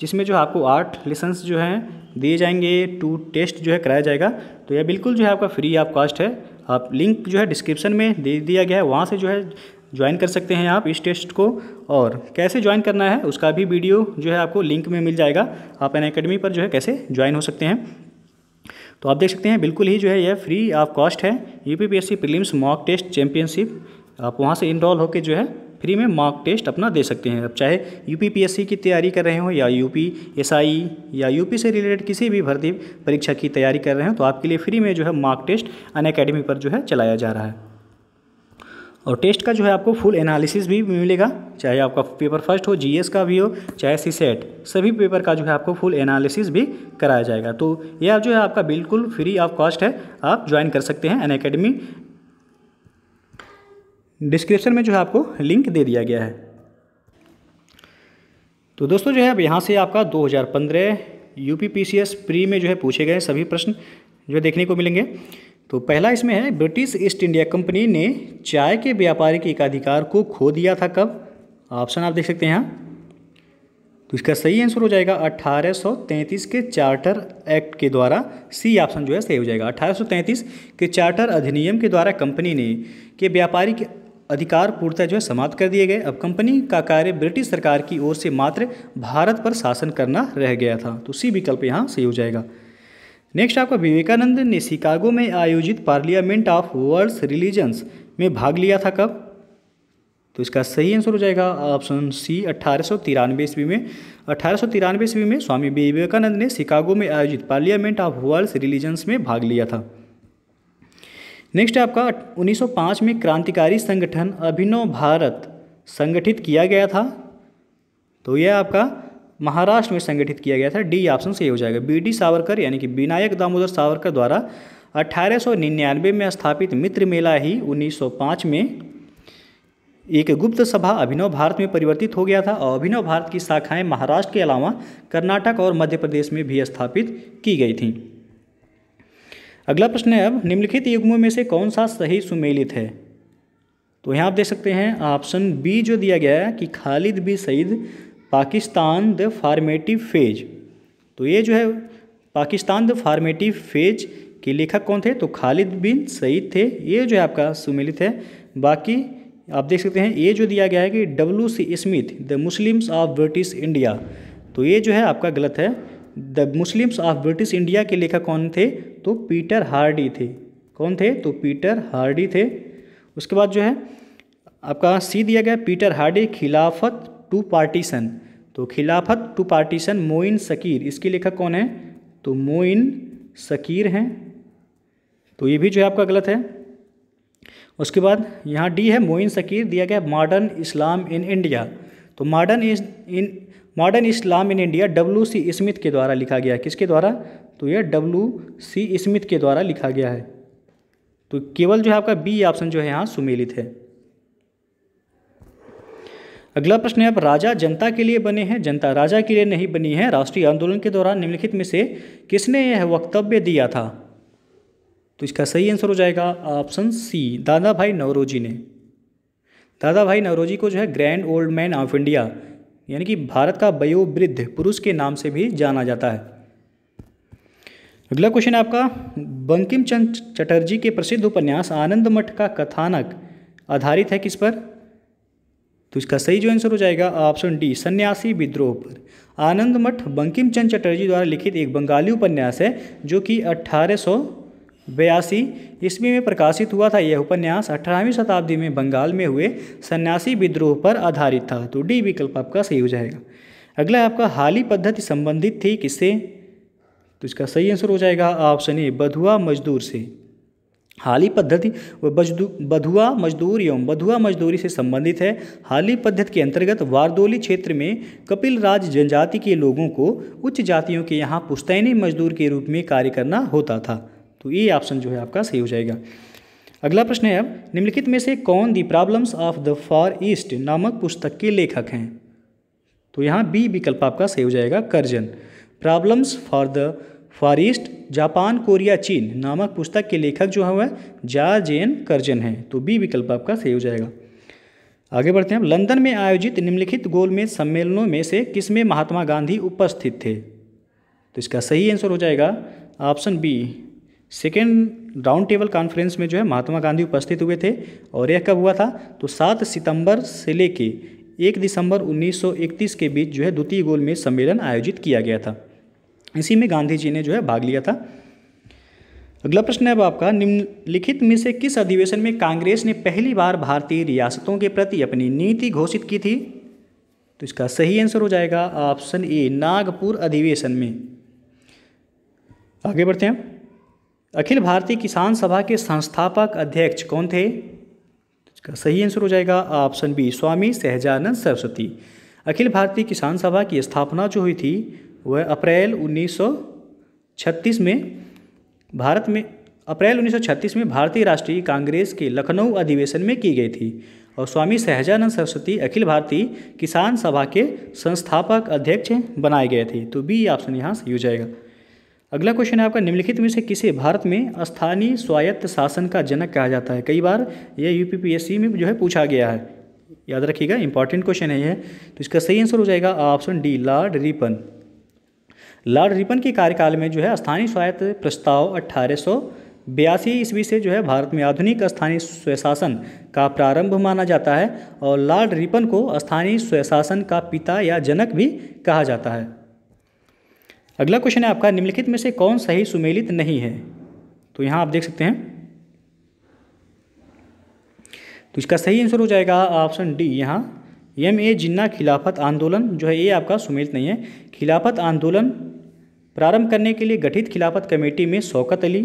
S1: जिसमें जो आपको आठ लेसन्स जो हैं दिए जाएंगे टू टेस्ट जो है कराया जाएगा तो यह बिल्कुल जो है आपका फ्री ऑफ कास्ट है आप लिंक जो है डिस्क्रिप्शन में दे दिया गया है वहाँ से जो है ज्वाइन कर सकते हैं आप इस टेस्ट को और कैसे ज्वाइन करना है उसका भी वीडियो जो है आपको लिंक में मिल जाएगा आप एन अकेडमी पर जो है कैसे ज्वाइन हो सकते हैं तो आप देख सकते हैं बिल्कुल ही जो है यह फ्री ऑफ कॉस्ट है U P P S C prelims mock test championship आप वहाँ से इनरॉल होकर जो है फ्री में मॉक टेस्ट अपना दे सकते हैं अब चाहे यू की तैयारी कर रहे हो या यू पी या यूपी से रिलेटेड किसी भी भर्ती परीक्षा की तैयारी कर रहे हो तो आपके लिए फ्री में जो है मॉक टेस्ट अन अकेडमी पर जो है चलाया जा रहा है और टेस्ट का जो है आपको फुल एनालिसिस भी मिलेगा चाहे आपका पेपर फर्स्ट हो जीएस का भी हो चाहे सी सेट सभी पेपर का जो है आपको फुल एनालिसिस भी कराया जाएगा तो यह जो है आपका बिल्कुल फ्री ऑफ कॉस्ट है आप ज्वाइन कर सकते हैं एन डिस्क्रिप्शन में जो है आपको लिंक दे दिया गया है तो दोस्तों जो है अब यहाँ से आपका सी एस प्री में जो है पूछे गए सभी प्रश्न जो देखने को मिलेंगे तो पहला इसमें है ब्रिटिश ईस्ट इंडिया कंपनी ने चाय के व्यापारी के एकाधिकार को खो दिया था कब ऑप्शन आप देख सकते हैं यहाँ तो इसका सही आंसर हो जाएगा 1833 के चार्टर एक्ट के द्वारा सी ऑप्शन जो है सही हो जाएगा 1833 के चार्टर अधिनियम के द्वारा कंपनी ने के व्यापारी के अधिकार पूर्णतः जो है समाप्त कर दिए गए अब कंपनी का कार्य ब्रिटिश सरकार की ओर से मात्र भारत पर शासन करना रह गया था तो सी विकल्प यहाँ सही हो जाएगा नेक्स्ट आपका विवेकानंद ने शिकागो में आयोजित पार्लियामेंट ऑफ वर्ल्ड्स रिलीजन्स में भाग लिया था कब तो इसका सही आंसर हो जाएगा ऑप्शन सी अट्ठारह सौ तिरानवे ईस्वी में अठारह सौ तिरानवे ईस्वी में स्वामी विवेकानंद ने शिकागो में आयोजित पार्लियामेंट ऑफ वर्ल्ड रिलीजन्स में भाग लिया था नेक्स्ट है आपका 1905 में क्रांतिकारी संगठन अभिनव भारत संगठित किया गया था तो यह आपका महाराष्ट्र में संगठित किया गया था डी ऑप्शन सही हो जाएगा बी डी सावरकर यानी कि विनायक दामोदर सावरकर द्वारा 1899 में स्थापित मित्र मेला ही 1905 में एक गुप्त सभा अभिनव भारत में परिवर्तित हो गया था और अभिनव भारत की शाखाएं महाराष्ट्र के अलावा कर्नाटक और मध्य प्रदेश में भी स्थापित की गई थीं अगला प्रश्न है अब निम्नलिखित युग्मों में से कौन सा सही सुमेलित है तो यहाँ आप देख सकते हैं ऑप्शन बी जो दिया गया है कि Khalid B Sayeed Pakistan the formative phase तो ये जो है पाकिस्तान द फार्मेटिव फेज के लेखक कौन थे तो खालिद बिन सईद थे ये जो है आपका सुमिलित है बाकी आप देख सकते हैं ये जो दिया गया है कि W C Smith the Muslims of British India तो ये जो है आपका गलत है the Muslims of British India के लेखक कौन थे तो पीटर हार्डी थे कौन थे तो पीटर हार्डी थे उसके बाद जो है आपका सी दिया गया Peter Hardy Khilafat to partition तो खिलाफत टू पार्टीशन मोइन सकीर इसके लेखक कौन है तो मोइन शकीर हैं तो ये भी जो है आपका गलत है उसके बाद यहाँ डी है मोइन सकीर दिया गया मॉडर्न इस्लाम इन इंडिया तो modern in modern Islam in India W C Smith के द्वारा लिखा गया है किसके द्वारा तो यह डब्ल्यू सी स्मिथ के द्वारा लिखा गया है तो केवल जो है आपका बी ऑप्शन जो है यहाँ सुमेलित है अगला प्रश्न है अब राजा जनता के लिए बने हैं जनता राजा के लिए नहीं बनी है राष्ट्रीय आंदोलन के दौरान निम्नलिखित में से किसने यह वक्तव्य दिया था तो इसका सही आंसर हो जाएगा ऑप्शन सी दादा भाई नवरोजी ने दादा भाई नवरोजी को जो है grand old man of India यानी कि भारत का वयोवृद्ध पुरुष के नाम से भी जाना जाता है अगला क्वेश्चन है आपका बंकिम चंद चटर्जी के प्रसिद्ध उपन्यास आनंद मठ का कथानक आधारित है किस पर तो इसका सही जो आंसर हो जाएगा ऑप्शन डी सन्यासी विद्रोह पर आनंद मठ बंकिम चंद चटर्जी द्वारा लिखित एक बंगाली उपन्यास है जो कि अट्ठारह बयासी ईस्वी में प्रकाशित हुआ था यह उपन्यास अठारहवीं शताब्दी में बंगाल में हुए सन्यासी विद्रोह पर आधारित था तो डी विकल्प आपका सही हो जाएगा अगला आपका हाली पद्धति संबंधित थी किससे तो इसका सही आंसर हो जाएगा ऑप्शन ए बधुआ मजदूर से हाली पद्धति बधुआ मजदूर एवं बधुआ मजदूरी से संबंधित है हाली पद्धति के अंतर्गत वारदोली क्षेत्र में कपिल राज जनजाति के लोगों को उच्च जातियों के यहाँ पुश्तैनी मजदूर के रूप में कार्य करना होता था तो ये ऑप्शन जो है आपका सही हो जाएगा अगला प्रश्न है अब निम्नलिखित में से कौन the problems of the Far East नामक पुस्तक के लेखक हैं तो यहाँ बी विकल्प आपका सही हो जाएगा Curzon problems for the Far East Japan Korea चीन नामक पुस्तक के लेखक जो है वह जा जेन करजन है तो बी विकल्प आपका सही हो जाएगा आगे बढ़ते हैं लंदन में आयोजित निम्नलिखित गोलमेज सम्मेलनों में से किस में महात्मा गांधी उपस्थित थे तो इसका सही आंसर हो जाएगा option B second round table conference में जो है महात्मा गांधी उपस्थित हुए थे और यह कब हुआ था तो सात सितंबर से लेके एक दिसंबर 1931 के बीच जो है द्वितीय गोलमेज सम्मेलन आयोजित किया गया था इसी में गांधी जी ने जो है भाग लिया था अगला प्रश्न है अब आपका निम्नलिखित में से किस अधिवेशन में कांग्रेस ने पहली बार भारतीय रियासतों के प्रति अपनी नीति घोषित की थी तो इसका सही आंसर हो जाएगा ऑप्शन ए नागपुर अधिवेशन में आगे बढ़ते हैं अखिल भारतीय किसान सभा के संस्थापक अध्यक्ष कौन थे तो इसका सही आंसर हो जाएगा ऑप्शन बी स्वामी सहजानंद सरस्वती अखिल भारतीय किसान सभा की स्थापना जो हुई थी वह अप्रैल 1936 में भारत में अप्रैल 1936 में भारतीय राष्ट्रीय कांग्रेस के लखनऊ अधिवेशन में की गई थी और स्वामी सहजानंद सरस्वती अखिल भारतीय किसान सभा के संस्थापक अध्यक्ष बनाए गए थे तो बी ऑप्शन यहाँ से यू जाएगा अगला क्वेश्चन है आपका निम्नलिखित में से किसे भारत में स्थानीय स्वायत्त शासन का जनक कहा जाता है कई बार यह यू में जो है पूछा गया है याद रखिएगा इंपॉर्टेंट क्वेश्चन है यह तो इसका सही आंसर हो जाएगा option D Lord Ripon Lord Ripon के कार्यकाल में जो है स्थानीय स्वायत्त प्रस्ताव अट्ठारह बयासी ईस्वी से जो है भारत में आधुनिक स्थानीय स्वशासन का प्रारंभ माना जाता है और लॉर्ड रिपन को स्थानीय स्वशासन का पिता या जनक भी कहा जाता है अगला क्वेश्चन है आपका निम्नलिखित में से कौन सही सुमेलित नहीं है तो यहाँ आप देख सकते हैं तो इसका सही आंसर हो जाएगा ऑप्शन डी यहाँ एम ए जिन्ना खिलाफत आंदोलन जो है ये आपका सुमेलित नहीं है खिलाफत आंदोलन प्रारंभ करने के लिए गठित खिलाफत कमेटी में शौकत अली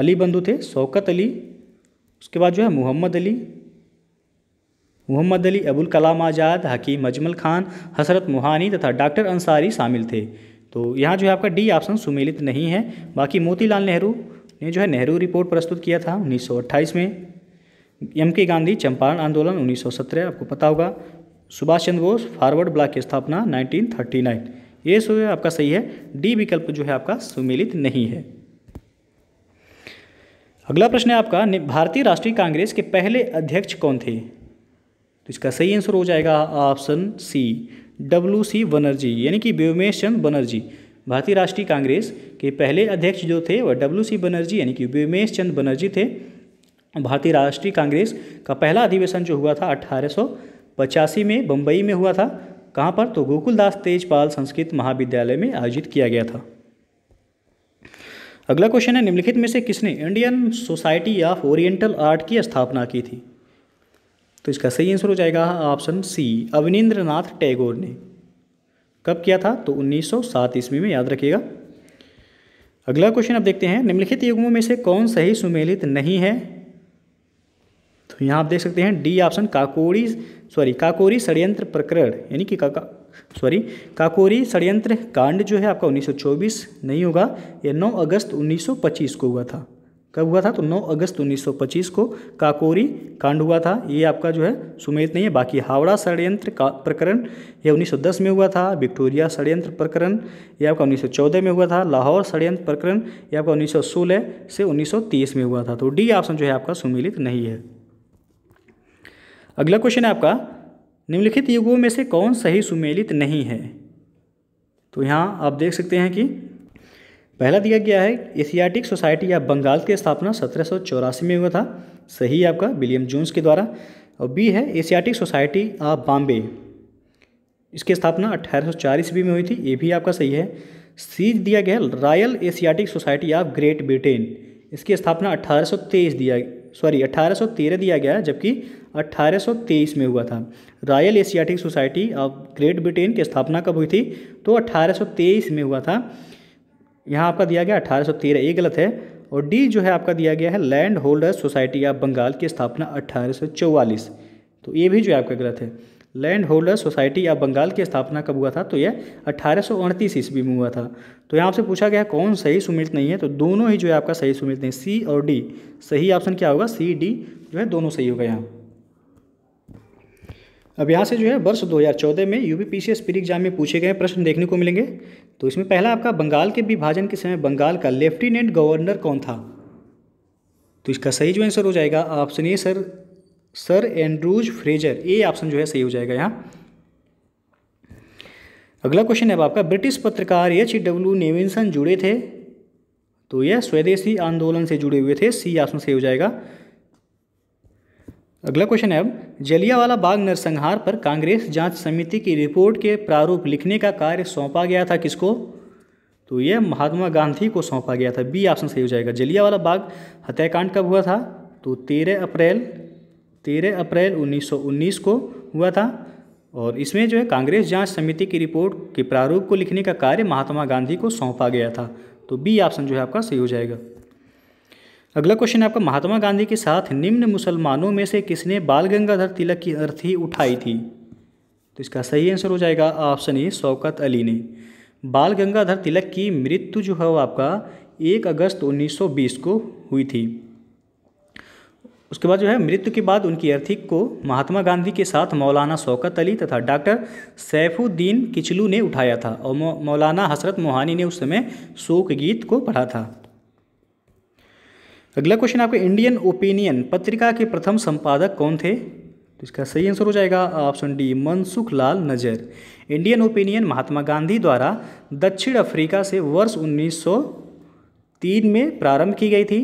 S1: अली बंधु थे शौकत अली उसके बाद जो है मोहम्मद अली मोहम्मद अली अबुल कलाम आज़ाद हकीम अजमल खान हसरत मोहानी तथा डॉक्टर अंसारी शामिल थे तो यहाँ जो है आपका डी ऑप्शन सुमेलित नहीं है बाकी मोतीलाल नेहरू ने जो है नेहरू रिपोर्ट प्रस्तुत किया था उन्नीस में एम के गांधी चंपारण आंदोलन 1917 आपको पता होगा सुभाष चंद्र बोस फॉरवर्ड ब्लॉक की स्थापना 1939 ये सो आपका सही है डी विकल्प जो है आपका सुमिलित नहीं है अगला प्रश्न है आपका भारतीय राष्ट्रीय कांग्रेस के पहले अध्यक्ष कौन थे तो इसका सही आंसर हो जाएगा option C W C Banerjee यानी कि व्योमेश चंद्र बनर्जी भारतीय राष्ट्रीय कांग्रेस के पहले अध्यक्ष जो थे वह डब्ल्यू सी बनर्जी यानी कि व्योमेश चंद्र बनर्जी थे भारतीय राष्ट्रीय कांग्रेस का पहला अधिवेशन जो हुआ था अट्ठारह में बम्बई में हुआ था कहाँ पर तो गोकुलदास तेजपाल संस्कृत महाविद्यालय में आयोजित किया गया था अगला क्वेश्चन है निम्नलिखित में से किसने Indian Society of Oriental Art की स्थापना की थी तो इसका सही आंसर हो जाएगा option C Abanindranath Tagore ने कब किया था तो 1907 ईस्वी में याद रखिएगा अगला क्वेश्चन अब देखते हैं निम्नलिखित युगमों में से कौन सही सुमेलित नहीं है यहाँ आप देख सकते हैं D option Kakori sorry Kakori षडयंत्र प्रकरण यानी कि काका सॉरी काकोरी षडयंत्र कांड जो है आपका 1924 नहीं होगा यह 9 अगस्त 1925 को हुआ था कब हुआ था तो 9 अगस्त 1925 को काकोरी कांड हुआ था ये आपका जो है सुमेलित नहीं है बाकी हावड़ा षडयंत्र का प्रकरण ये 1910 में हुआ था विक्टोरिया षडयंत्र प्रकरण ये आपका 1914 में हुआ था लाहौर षडयंत्र प्रकरण ये आपका 1916 से 1930 में हुआ था तो डी ऑप्शन जो है आपका सुमिलित नहीं है अगला क्वेश्चन है आपका निम्नलिखित युगों में से कौन सही सुमेलित नहीं है तो यहाँ आप देख सकते हैं कि पहला दिया गया है एशियाटिक सोसाइटी ऑफ बंगाल की स्थापना सत्रह में हुआ था सही आपका विलियम जोन्स के द्वारा और बी है एशियाटिक सोसाइटी ऑफ बॉम्बे इसकी स्थापना अट्ठारह सौ ईस्वी में हुई थी ये भी आपका सही है सी दिया गया Royal Asiatic Society of Great Britain इसकी स्थापना तेईस दिया सॉरी 1813 दिया गया जबकि 1823 में हुआ था Royal Asiatic Society of Great Britain की स्थापना कब हुई थी तो 1823 में हुआ था यहाँ आपका दिया गया 1813 ये गलत है और डी जो है आपका दिया गया है land holder society of Bengal की स्थापना अट्ठारह तो ये भी जो है आपका गलत है land holder society of Bengal की स्थापना कब हुआ था तो यह अट्ठारह ईस्वी में हुआ था तो यहाँ आपसे पूछा गया कौन सही सुमिलित नहीं है तो दोनों ही जो है आपका सही सुमिलित नहीं सी और डी सही ऑप्शन क्या होगा सी डी जो है दोनों सही होगा यहाँ अब यहाँ से जो है वर्ष 2014 में U P C S pre exam में पूछे गए प्रश्न देखने को मिलेंगे तो इसमें पहला आपका बंगाल के विभाजन के समय बंगाल का लेफ्टिनेंट गवर्नर कौन था तो इसका सही जो आंसर हो जाएगा option A Sir Sir Andrews Fraser A option जो है सही हो जाएगा यहाँ अगला क्वेश्चन है आपका ब्रिटिश पत्रकार एच डब्ल्यू नेविनसन जुड़े थे तो यह स्वदेशी आंदोलन से जुड़े हुए थे सी ऑप्शन सही हो जाएगा अगला क्वेश्चन है अब जलियावाला बाग नरसंहार पर कांग्रेस जांच समिति की रिपोर्ट के प्रारूप लिखने का कार्य सौंपा गया था किसको तो यह महात्मा गांधी को सौंपा गया था बी ऑप्शन सही हो जाएगा जलियावाला बाग हत्याकांड कब हुआ था तो तेरह अप्रैल तेरह अप्रैल 1919 को हुआ था और इसमें जो है कांग्रेस जांच समिति की रिपोर्ट के प्रारूप को लिखने का कार्य महात्मा गांधी को सौंपा गया था तो बी ऑप्शन जो है आपका सही हो जाएगा अगला क्वेश्चन आपका महात्मा गांधी के साथ निम्न मुसलमानों में से किसने बाल गंगाधर तिलक की अर्थी उठाई थी तो इसका सही आंसर हो जाएगा ऑप्शन ए शौकत अली ने बाल गंगाधर तिलक की मृत्यु जो है वो आपका एक अगस्त 1920 को हुई थी उसके बाद जो है मृत्यु के बाद उनकी अर्थिक को महात्मा गांधी के साथ मौलाना शौकत अली तथा डॉक्टर सैफुद्दीन किचलू ने उठाया था और मौलाना हसरत मोहानी ने उस समय शोक गीत को पढ़ा था अगला क्वेश्चन आपका इंडियन ओपिनियन पत्रिका के प्रथम संपादक कौन थे तो इसका सही आंसर हो जाएगा ऑप्शन डी मनसुख लाल नजर इंडियन ओपिनियन महात्मा गांधी द्वारा दक्षिण अफ्रीका से वर्ष 1903 में प्रारंभ की गई थी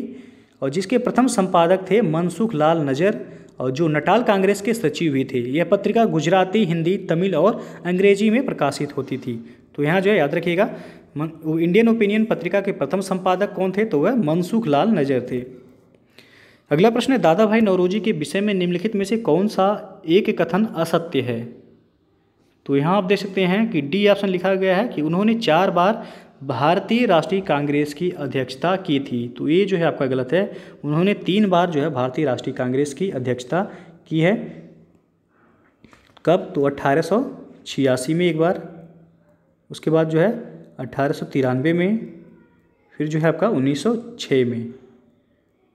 S1: और जिसके प्रथम संपादक थे मनसुख लाल नजर और जो नटाल कांग्रेस के सचिव भी थे यह पत्रिका गुजराती हिंदी तमिल और अंग्रेजी में प्रकाशित होती थी तो यहाँ जो है याद रखिएगा इंडियन ओपिनियन पत्रिका के प्रथम संपादक कौन थे तो वह मनसुख लाल नजर थे अगला प्रश्न है दादा भाई नौरोजी के विषय में निम्नलिखित में से कौन सा एक कथन असत्य है तो यहाँ आप देख सकते हैं कि डी ऑप्शन लिखा गया है कि उन्होंने चार बार भारतीय राष्ट्रीय कांग्रेस की अध्यक्षता की थी तो ये जो है आपका गलत है उन्होंने तीन बार जो है भारतीय राष्ट्रीय कांग्रेस की अध्यक्षता की है कब तो अट्ठारह में एक बार उसके बाद जो है अट्ठारह में फिर जो है आपका 1906 में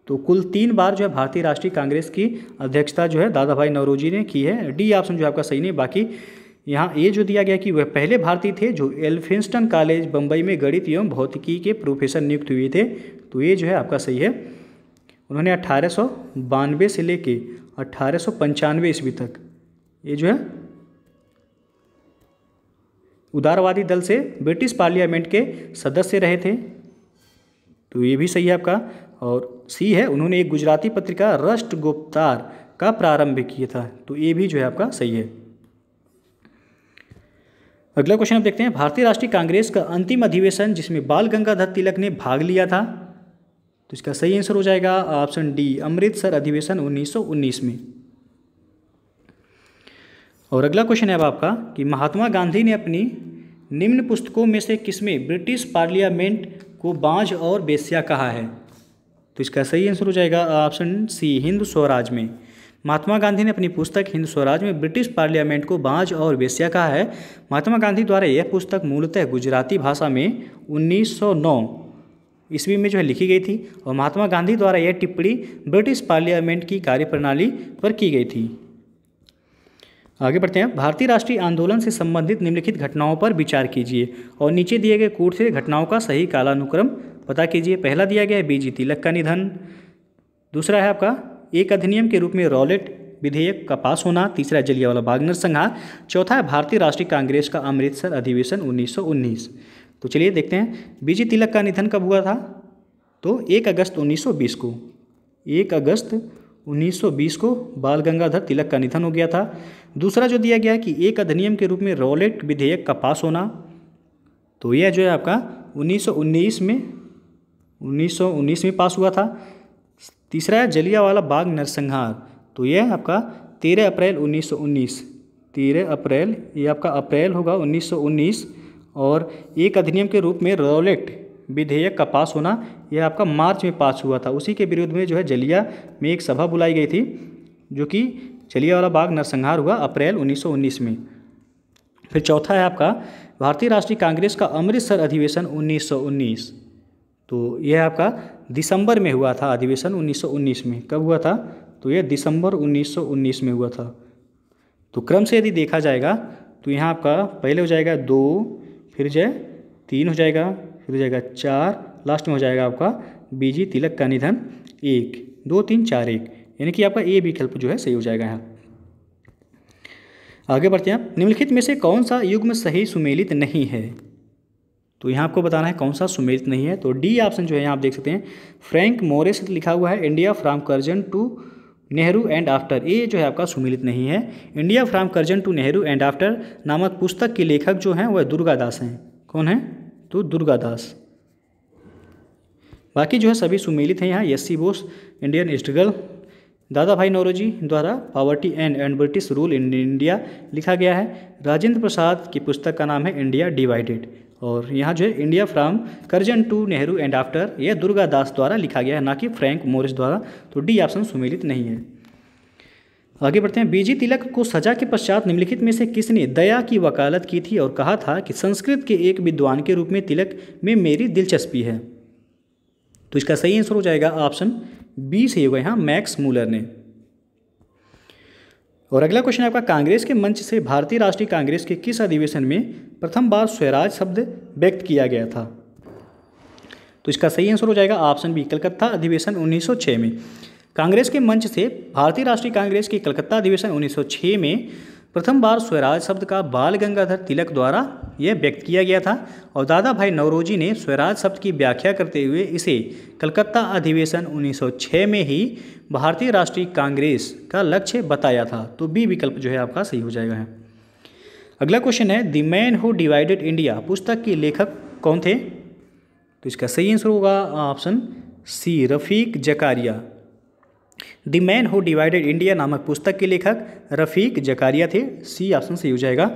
S1: तो कुल तीन बार जो है भारतीय राष्ट्रीय कांग्रेस की अध्यक्षता जो है दादा भाई नवरोजी ने की है डी ऑप्शन जो है आपका सही नहीं बाकी यहाँ ये जो दिया गया कि वह पहले भारतीय थे जो एल्फिंस्टन कॉलेज बम्बई में गणित एवं भौतिकी के प्रोफेसर नियुक्त हुए थे तो ये जो है आपका सही है उन्होंने अट्ठारह से लेके अट्ठारह ईस्वी तक ये जो है उदारवादी दल से ब्रिटिश पार्लियामेंट के सदस्य रहे थे तो ये भी सही है आपका और सी है उन्होंने एक गुजराती पत्रिका रष्ट गुप्तार का प्रारंभ किया था तो ये भी जो है आपका सही है अगला क्वेश्चन आप देखते हैं भारतीय राष्ट्रीय कांग्रेस का अंतिम अधिवेशन जिसमें बाल गंगाधर तिलक ने भाग लिया था तो इसका सही आंसर हो जाएगा ऑप्शन डी अमृतसर अधिवेशन 1919 में और अगला क्वेश्चन है अब आपका कि महात्मा गांधी ने अपनी निम्न पुस्तकों में से किसमें ब्रिटिश पार्लियामेंट को बांझ और बेस्या कहा है तो इसका सही आंसर हो जाएगा ऑप्शन सी हिंद स्वराज में महात्मा गांधी ने अपनी पुस्तक हिंद स्वराज में ब्रिटिश पार्लियामेंट को बाँझ और बेस्या कहा है महात्मा गांधी द्वारा यह पुस्तक मूलतः गुजराती भाषा में 1909 ईस्वी में जो है लिखी गई थी और महात्मा गांधी द्वारा यह टिप्पणी ब्रिटिश पार्लियामेंट की कार्यप्रणाली पर की गई थी आगे बढ़ते हैं भारतीय राष्ट्रीय आंदोलन से संबंधित निम्नलिखित घटनाओं पर विचार कीजिए और नीचे दिए गए कूट से घटनाओं का सही कालानुक्रम पता कीजिए पहला दिया गया है बीजी तिलक का निधन दूसरा है आपका एक अधिनियम के रूप में रॉलेट विधेयक का पास होना तीसरा जलियावाला बागनर संघार चौथा है भारतीय राष्ट्रीय कांग्रेस का अमृतसर अधिवेशन 1919 तो चलिए देखते हैं बीजी तिलक का निधन कब हुआ था तो एक अगस्त 1920 को एक अगस्त 1920 को बाल गंगाधर तिलक का निधन हो गया था दूसरा जो दिया गया है कि एक अधिनियम के रूप में रॉलेट विधेयक का पास होना तो यह जो है आपका उन्नीस में उन्नीस में पास हुआ था तीसरा है जलियावाला बाग नरसंहार तो ये है आपका तेरह अप्रैल 1919 तेरह अप्रैल ये आपका अप्रैल होगा 1919 और एक अधिनियम के रूप में रोलेट विधेयक का पास होना यह आपका मार्च में पास हुआ था उसी के विरुद्ध में जो है जलिया में एक सभा बुलाई गई थी जो कि जलियावाला बाग नरसंहार हुआ अप्रैल 1919 में फिर चौथा है आपका भारतीय राष्ट्रीय कांग्रेस का अमृतसर अधिवेशन 1919 तो यह आपका दिसंबर में हुआ था अधिवेशन 1919 में कब हुआ था तो यह दिसंबर 1919 में हुआ था तो क्रम से यदि देखा जाएगा तो यहाँ आपका पहले हो जाएगा दो फिर जाए तीन हो जाएगा फिर हो जाएगा चार लास्ट में हो जाएगा आपका बीजी तिलक का निधन एक दो तीन चार एक यानी कि आपका ए विकल्प जो है सही हो जाएगा यहाँ आगे बढ़ते हैं निम्नलिखित में से कौन सा युग्म सही सुमेलित नहीं है तो यहाँ आपको बताना है कौन सा सुमेलित नहीं है तो डी ऑप्शन जो है यहाँ आप देख सकते हैं फ्रैंक मोरेस लिखा हुआ है India from Curzon to Nehru and after ये जो है आपका सुमिलित नहीं है India from Curzon to Nehru and after नामक पुस्तक के लेखक जो हैं वह दुर्गादास हैं कौन है तो दुर्गादास बाकी जो है सभी सुमेलित हैं यहाँ S C Bose Indian struggle Dadabhai Naoroji द्वारा poverty and and British rule in India लिखा गया है राजेंद्र प्रसाद की पुस्तक का नाम है इंडिया डिवाइडेड और यहाँ जो है India from Curzon to Nehru and after यह दुर्गा दास द्वारा लिखा गया है ना कि फ्रैंक मोरिस द्वारा तो डी ऑप्शन सुमेलित नहीं है आगे बढ़ते हैं बीजी तिलक को सजा के पश्चात निम्नलिखित में से किसने दया की वकालत की थी और कहा था कि संस्कृत के एक विद्वान के रूप में तिलक में मेरी दिलचस्पी है तो इसका सही आंसर हो जाएगा ऑप्शन बी से होगा यहाँ मैक्स मूलर ने और अगला क्वेश्चन आपका कांग्रेस के मंच से भारतीय राष्ट्रीय कांग्रेस के किस अधिवेशन में प्रथम बार स्वराज शब्द व्यक्त किया गया था तो इसका सही आंसर हो जाएगा ऑप्शन बी कलकत्ता अधिवेशन 1906 में कांग्रेस के मंच से भारतीय राष्ट्रीय कांग्रेस के कलकत्ता अधिवेशन 1906 में प्रथम बार स्वराज शब्द का बाल गंगाधर तिलक द्वारा यह व्यक्त किया गया था और दादा भाई नवरोजी ने स्वराज शब्द की व्याख्या करते हुए इसे कलकत्ता अधिवेशन 1906 में ही भारतीय राष्ट्रीय कांग्रेस का लक्ष्य बताया था तो बी विकल्प जो है आपका सही हो जाएगा है अगला क्वेश्चन है the man who divided India पुस्तक के लेखक कौन थे तो इसका सही आंसर होगा option C Rafiq Zakaria the man who divided India नामक पुस्तक के लेखक रफ़ीक जकारिया थे सी ऑप्शन से हो जाएगा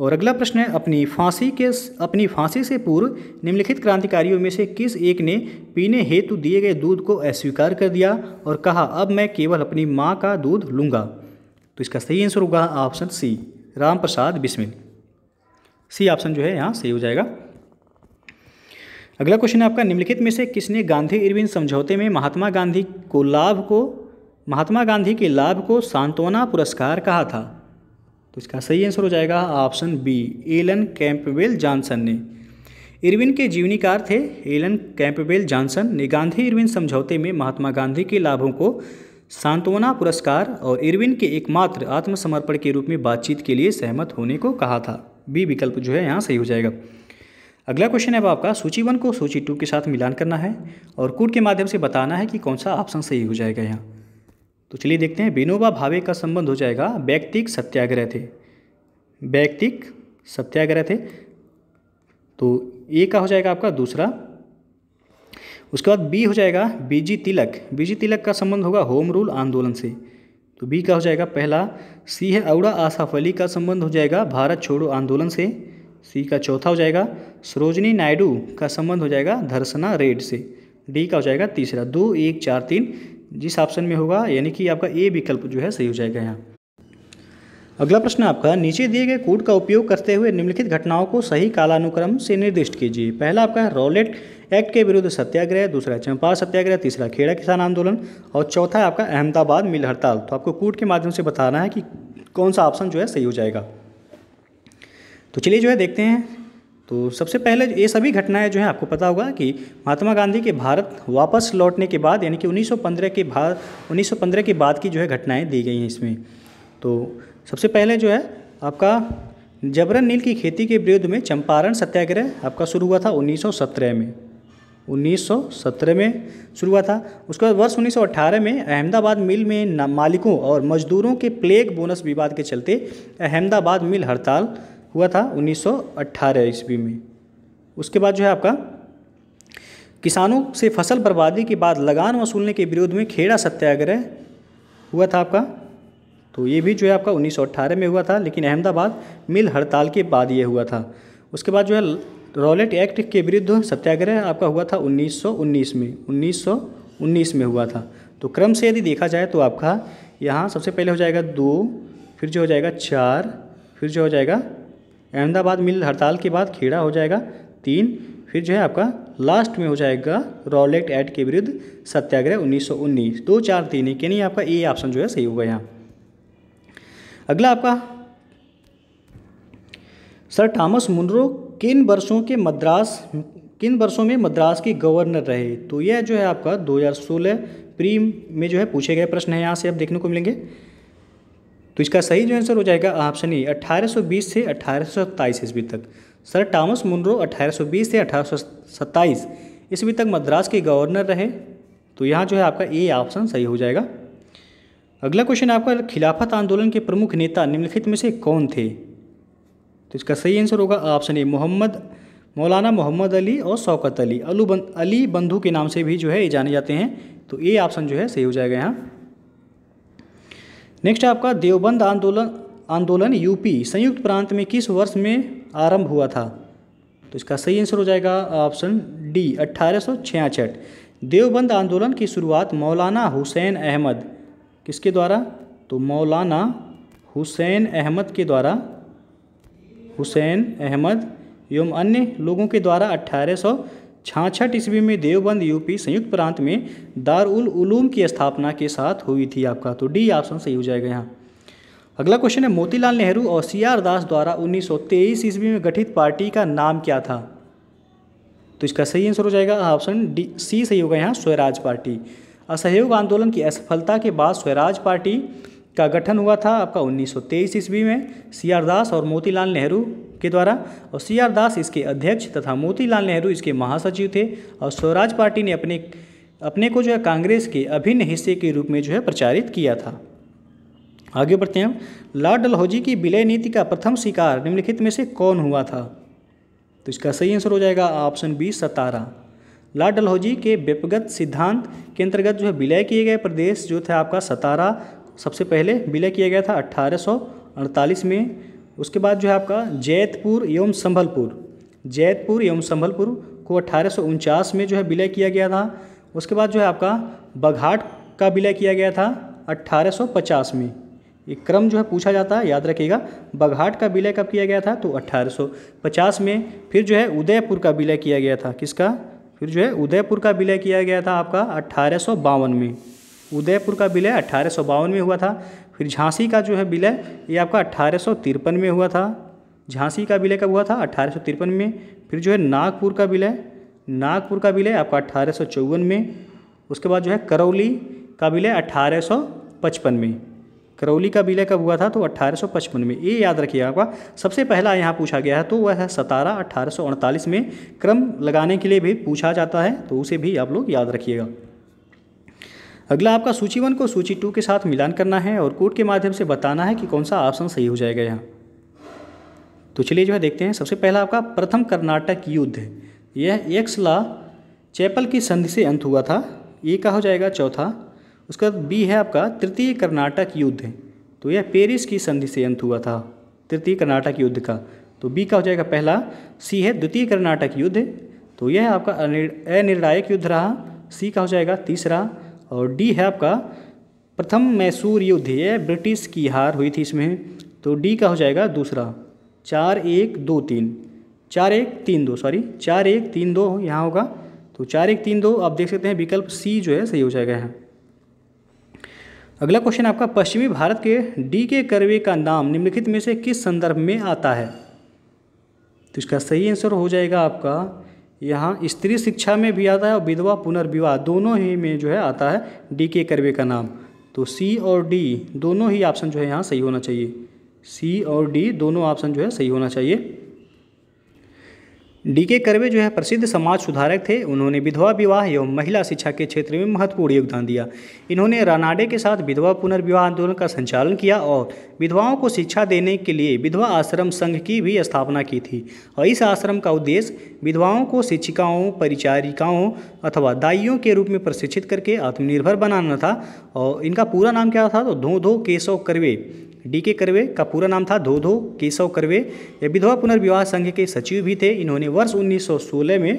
S1: और अगला प्रश्न है अपनी फांसी के अपनी फांसी से पूर्व निम्नलिखित क्रांतिकारियों में से किस एक ने पीने हेतु दिए गए दूध को अस्वीकार कर दिया और कहा अब मैं केवल अपनी माँ का दूध लूँगा तो इसका सही आंसर होगा option C Ram Prasad Bismil C option जो है यहाँ सही हो जाएगा अगला क्वेश्चन है आपका निम्नलिखित में से किसने गांधी इरविन समझौते में महात्मा गांधी को लाभ को महात्मा गांधी के लाभ को सांत्वना पुरस्कार कहा था तो इसका सही आंसर हो जाएगा option B Alan Campbell Johnson ने इरविन के जीवनीकार थे एलन कैंपवेल जॉनसन ने गांधी इरविन समझौते में महात्मा गांधी के लाभों को सांत्वना पुरस्कार और इरविन के एकमात्र आत्मसमर्पण के रूप में बातचीत के लिए सहमत होने को कहा था बी विकल्प जो है यहाँ सही हो जाएगा अगला क्वेश्चन है अब आपका सूची वन को सूची टू के साथ मिलान करना है और कोड के माध्यम से बताना है कि कौन सा ऑप्शन सही हो जाएगा यहाँ तो चलिए देखते हैं विनोबा भावे का संबंध हो जाएगा व्यक्तिक सत्याग्रह थे व्यक्तिक सत्याग्रह थे तो ए का हो जाएगा आपका दूसरा उसके बाद बी हो जाएगा बीजी तिलक बीजी तिलक का संबंध होगा होम रूल आंदोलन से तो बी का हो जाएगा पहला सी है औड़ा आसाफ अली का संबंध हो जाएगा भारत छोड़ो आंदोलन से सी का चौथा हो जाएगा सरोजनी नायडू का संबंध हो जाएगा धर्सना रेड से डी का हो जाएगा तीसरा दो एक चार तीन जिस ऑप्शन में होगा यानी कि आपका ए विकल्प जो है सही हो जाएगा यहाँ अगला प्रश्न आपका नीचे दिए गए कोड का उपयोग करते हुए निम्नलिखित घटनाओं को सही कालानुक्रम से निर्दिष्ट कीजिए पहला आपका है रॉलेट एक्ट के विरुद्ध सत्याग्रह दूसरा चंपार सत्याग्रह तीसरा खेड़ा किसान आंदोलन और चौथा है आपका अहमदाबाद मिल हड़ताल तो आपको कोड के माध्यम से बताना है कि कौन सा ऑप्शन जो है सही हो जाएगा तो चलिए जो है देखते हैं तो सबसे पहले ये सभी घटनाएं जो हैं आपको पता होगा कि महात्मा गांधी के भारत वापस लौटने के बाद यानी कि 1915 के भारत 1915 के बाद की जो है घटनाएं दी गई हैं इसमें तो सबसे पहले जो है आपका जबरन नील की खेती के विरुद्ध में चंपारण सत्याग्रह आपका शुरू हुआ था 1917 में 1917 में शुरू हुआ था उसके बाद वर्ष 1918 में अहमदाबाद मिल में मालिकों और मजदूरों के प्लेग बोनस विवाद के चलते अहमदाबाद मिल हड़ताल हुआ था 1918 ईस्वी में उसके बाद जो है आपका किसानों से फसल बर्बादी के बाद लगान वसूलने के विरोध में खेड़ा सत्याग्रह हुआ था आपका तो ये भी जो है आपका 1918 में हुआ था लेकिन अहमदाबाद मिल हड़ताल के बाद ये हुआ था उसके बाद जो है रॉलेट एक्ट के विरुद्ध सत्याग्रह आपका हुआ था 1919 में 1919 में हुआ था तो क्रम से यदि देखा जाए तो आपका यहाँ सबसे पहले हो जाएगा दो फिर जो हो जाएगा चार फिर जो हो जाएगा अहमदाबाद मिल हड़ताल के बाद खेड़ा हो जाएगा तीन फिर जो है आपका लास्ट में हो जाएगा रॉलेट एक्ट के विरुद्ध सत्याग्रह 1919 दो चार तीन एक यानी आपका ए ऑप्शन जो है सही होगा यहाँ अगला आपका सर थॉमस मुनरो किन वर्षों के मद्रास किन वर्षों में मद्रास के गवर्नर रहे तो यह जो है आपका 2016 प्री में जो है पूछे गए प्रश्न है यहाँ से आप देखने को मिलेंगे तो इसका सही जो आंसर हो जाएगा ऑप्शन ई 1820 से अठारह सौ ईस्वी तक सर टॉमस मुनरो 1820 से अठारह ईस्वी तक मद्रास के गवर्नर रहे तो यहाँ जो है आपका ए ऑप्शन सही हो जाएगा अगला क्वेश्चन आपका खिलाफत आंदोलन के प्रमुख नेता निम्नलिखित में से कौन थे तो इसका सही आंसर होगा ऑप्शन ए मोहम्मद मौलाना मोहम्मद अली और शौकत अली अलू बन, अली बंधु के नाम से भी जो है ये जाने जाते हैं तो ए ऑप्शन जो है सही हो जाएगा यहाँ नेक्स्ट आपका देवबंद आंदोलन आंदोलन यूपी संयुक्त प्रांत में किस वर्ष में आरंभ हुआ था तो इसका सही आंसर हो जाएगा ऑप्शन डी अट्ठारह देवबंद आंदोलन की शुरुआत मौलाना हुसैन अहमद किसके द्वारा तो मौलाना हुसैन अहमद के द्वारा हुसैन अहमद एवं अन्य लोगों के द्वारा अट्ठारह छाछठ ईस्वी में देवबंद यूपी संयुक्त प्रांत में दारुल उलूम की स्थापना के साथ हुई थी आपका तो डी ऑप्शन सही हो जाएगा यहाँ अगला क्वेश्चन है मोतीलाल नेहरू और सी आर दास द्वारा 1923 ईस्वी में गठित पार्टी का नाम क्या था तो इसका सही आंसर हो जाएगा ऑप्शन डी सी सही होगा यहाँ स्वराज पार्टी असहयोग आंदोलन की असफलता के बाद स्वराज पार्टी का गठन हुआ था आपका 1923 ईस्वी में सी आर दास और मोतीलाल नेहरू के द्वारा और सी आर दास इसके अध्यक्ष तथा मोतीलाल नेहरू इसके महासचिव थे और स्वराज पार्टी ने अपने अपने को जो है कांग्रेस के अभिन्न हिस्से के रूप में जो है प्रचारित किया था आगे बढ़ते हैं लॉर्ड डलहौजी की विलय नीति का प्रथम शिकार निम्नलिखित में से कौन हुआ था तो इसका सही आंसर हो जाएगा option B Satara Lord Dalhousie के व्यपगत सिद्धांत के अंतर्गत जो है विलय किए गए प्रदेश जो था आपका सतारा सबसे पहले विलय किया गया था अट्ठारह में उसके बाद जो है आपका जैतपुर एवं संभलपुर जैतपुर एवं संभलपुर को अट्ठारह में जो है विलय किया गया था उसके बाद जो है आपका बघाट का विलय किया गया था 1850 में ये क्रम जो है पूछा जाता है याद रखिएगा बघाट का विलय कब किया गया था तो 1850 में फिर जो है उदयपुर का विलय किया गया था किसका फिर जो है उदयपुर का विलय किया गया था आपका अट्ठारह में उदयपुर का विलय अठारह में हुआ था फिर झांसी का जो है विलय ये आपका अठारह में हुआ था झांसी का विलय कब हुआ था अठारह में फिर जो है नागपुर का विलय नागपुर का विलय आपका अठारह में उसके बाद जो है करौली का विलय अठारह में करौली का विलय कब हुआ था तो 1855 में ये याद रखिएगा आपका सबसे पहला यहाँ पूछा गया है तो वह है सतारा अट्ठारह में क्रम लगाने के लिए भी पूछा जाता है तो उसे भी आप लोग याद रखिएगा अगला आपका सूची वन को सूची टू के साथ मिलान करना है और कोड के माध्यम से बताना है कि कौन सा ऑप्शन सही हो जाएगा यहाँ तो चलिए जो है देखते हैं सबसे पहला आपका प्रथम कर्नाटक युद्ध यह यक्षला चैपल की संधि से अंत हुआ था ए का हो जाएगा चौथा उसके बाद बी है आपका तृतीय कर्नाटक युद्ध तो यह पेरिस की संधि से अंत हुआ था तृतीय कर्नाटक युद्ध का तो बी का हो जाएगा पहला सी है द्वितीय कर्नाटक युद्ध तो यह आपका अनिर्णायक युद्ध रहा सी का हो जाएगा तीसरा और डी है आपका प्रथम मैसूर युद्ध ये ब्रिटिश की हार हुई थी इसमें तो डी का हो जाएगा दूसरा चार एक दो तीन चार एक तीन दो सॉरी चार एक तीन दो यहाँ होगा तो चार एक तीन दो आप देख सकते हैं विकल्प सी जो है सही हो जाएगा यहाँ अगला क्वेश्चन आपका पश्चिमी भारत के डी के करवे का नाम निम्नलिखित में से किस संदर्भ में आता है तो इसका सही आंसर हो जाएगा आपका यहाँ स्त्री शिक्षा में भी आता है और विधवा पुनर्विवाह दोनों ही में जो है आता है डी के करवे का नाम तो सी और डी दोनों ही ऑप्शन जो है यहाँ सही होना चाहिए सी और डी दोनों ऑप्शन जो है सही होना चाहिए डी के करवे जो है प्रसिद्ध समाज सुधारक थे उन्होंने विधवा विवाह एवं महिला शिक्षा के क्षेत्र में महत्वपूर्ण योगदान दिया इन्होंने रानाडे के साथ विधवा पुनर्विवाह आंदोलन का संचालन किया और विधवाओं को शिक्षा देने के लिए विधवा आश्रम संघ की भी स्थापना की थी और इस आश्रम का उद्देश्य विधवाओं को शिक्षिकाओं परिचारिकाओं अथवा दाइयों के रूप में प्रशिक्षित करके आत्मनिर्भर बनाना था और इनका पूरा नाम क्या था तो धो धो केशव करवे डी के करवे का पूरा नाम था धोधो केशव करवे ये विधवा पुनर्विवाह संघ के सचिव भी थे इन्होंने वर्ष 1916 में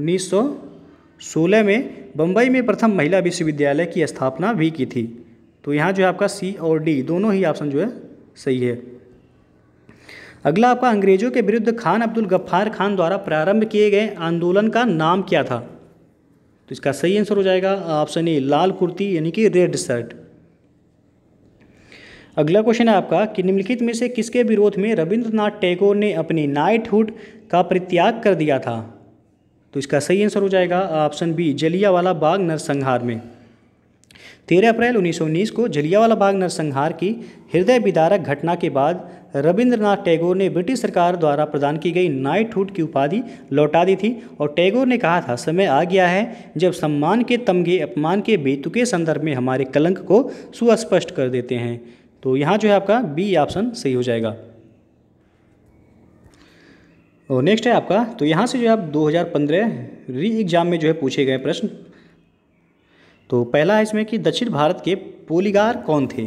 S1: 1916 में बम्बई में प्रथम महिला विश्वविद्यालय की स्थापना भी की थी तो यहाँ जो है आपका सी और डी दोनों ही ऑप्शन जो है सही है अगला आपका अंग्रेजों के विरुद्ध खान अब्दुल गफ्फार खान द्वारा प्रारंभ किए गए आंदोलन का नाम क्या था तो इसका सही आंसर हो जाएगा ऑप्शन ए लाल कुर्ती यानी कि रेड शर्ट अगला क्वेश्चन है आपका कि निम्नलिखित में से किसके विरोध में रविंद्रनाथ टैगोर ने अपनी नाइटहुड का परित्याग कर दिया था तो इसका सही आंसर हो जाएगा ऑप्शन बी जलियावाला बाग नरसंहार में तेरह अप्रैल उन्नीस को जलियावाला बाग नरसंहार की हृदय विदारक घटना के बाद रविंद्रनाथ टैगोर ने ब्रिटिश सरकार द्वारा प्रदान की गई नाइटहुड की उपाधि लौटा दी थी और टैगोर ने कहा था समय आ गया है जब सम्मान के तमगे अपमान के बेतुके संदर्भ में हमारे कलंक को सुस्पष्ट कर देते हैं तो यहाँ जो है आपका बी ऑप्शन सही हो जाएगा और नेक्स्ट है आपका तो यहाँ से जो है आप 2015 री एग्ज़ाम में जो है पूछे गए प्रश्न तो पहला है इसमें कि दक्षिण भारत के पोलीगार कौन थे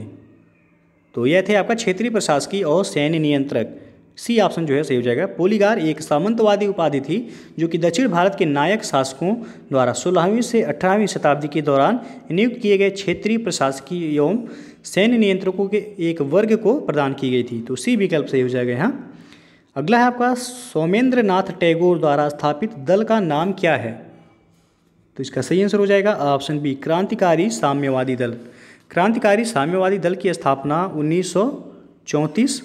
S1: तो यह थे आपका क्षेत्रीय प्रशासकीय और सैन्य नियंत्रक सी ऑप्शन जो है सही हो जाएगा पोलीगार एक सामंतवादी उपाधि थी जो कि दक्षिण भारत के नायक शासकों द्वारा सोलहवीं से अठारहवीं शताब्दी के दौरान नियुक्त किए गए क्षेत्रीय प्रशासकीय एवं सैन्य नियंत्रकों के एक वर्ग को प्रदान की गई थी तो सी विकल्प सही हो जाएगा यहाँ अगला है आपका सोमेंद्र नाथ टैगोर द्वारा स्थापित दल का नाम क्या है तो इसका सही आंसर हो जाएगा ऑप्शन बी क्रांतिकारी साम्यवादी दल क्रांतिकारी साम्यवादी दल की स्थापना उन्नीस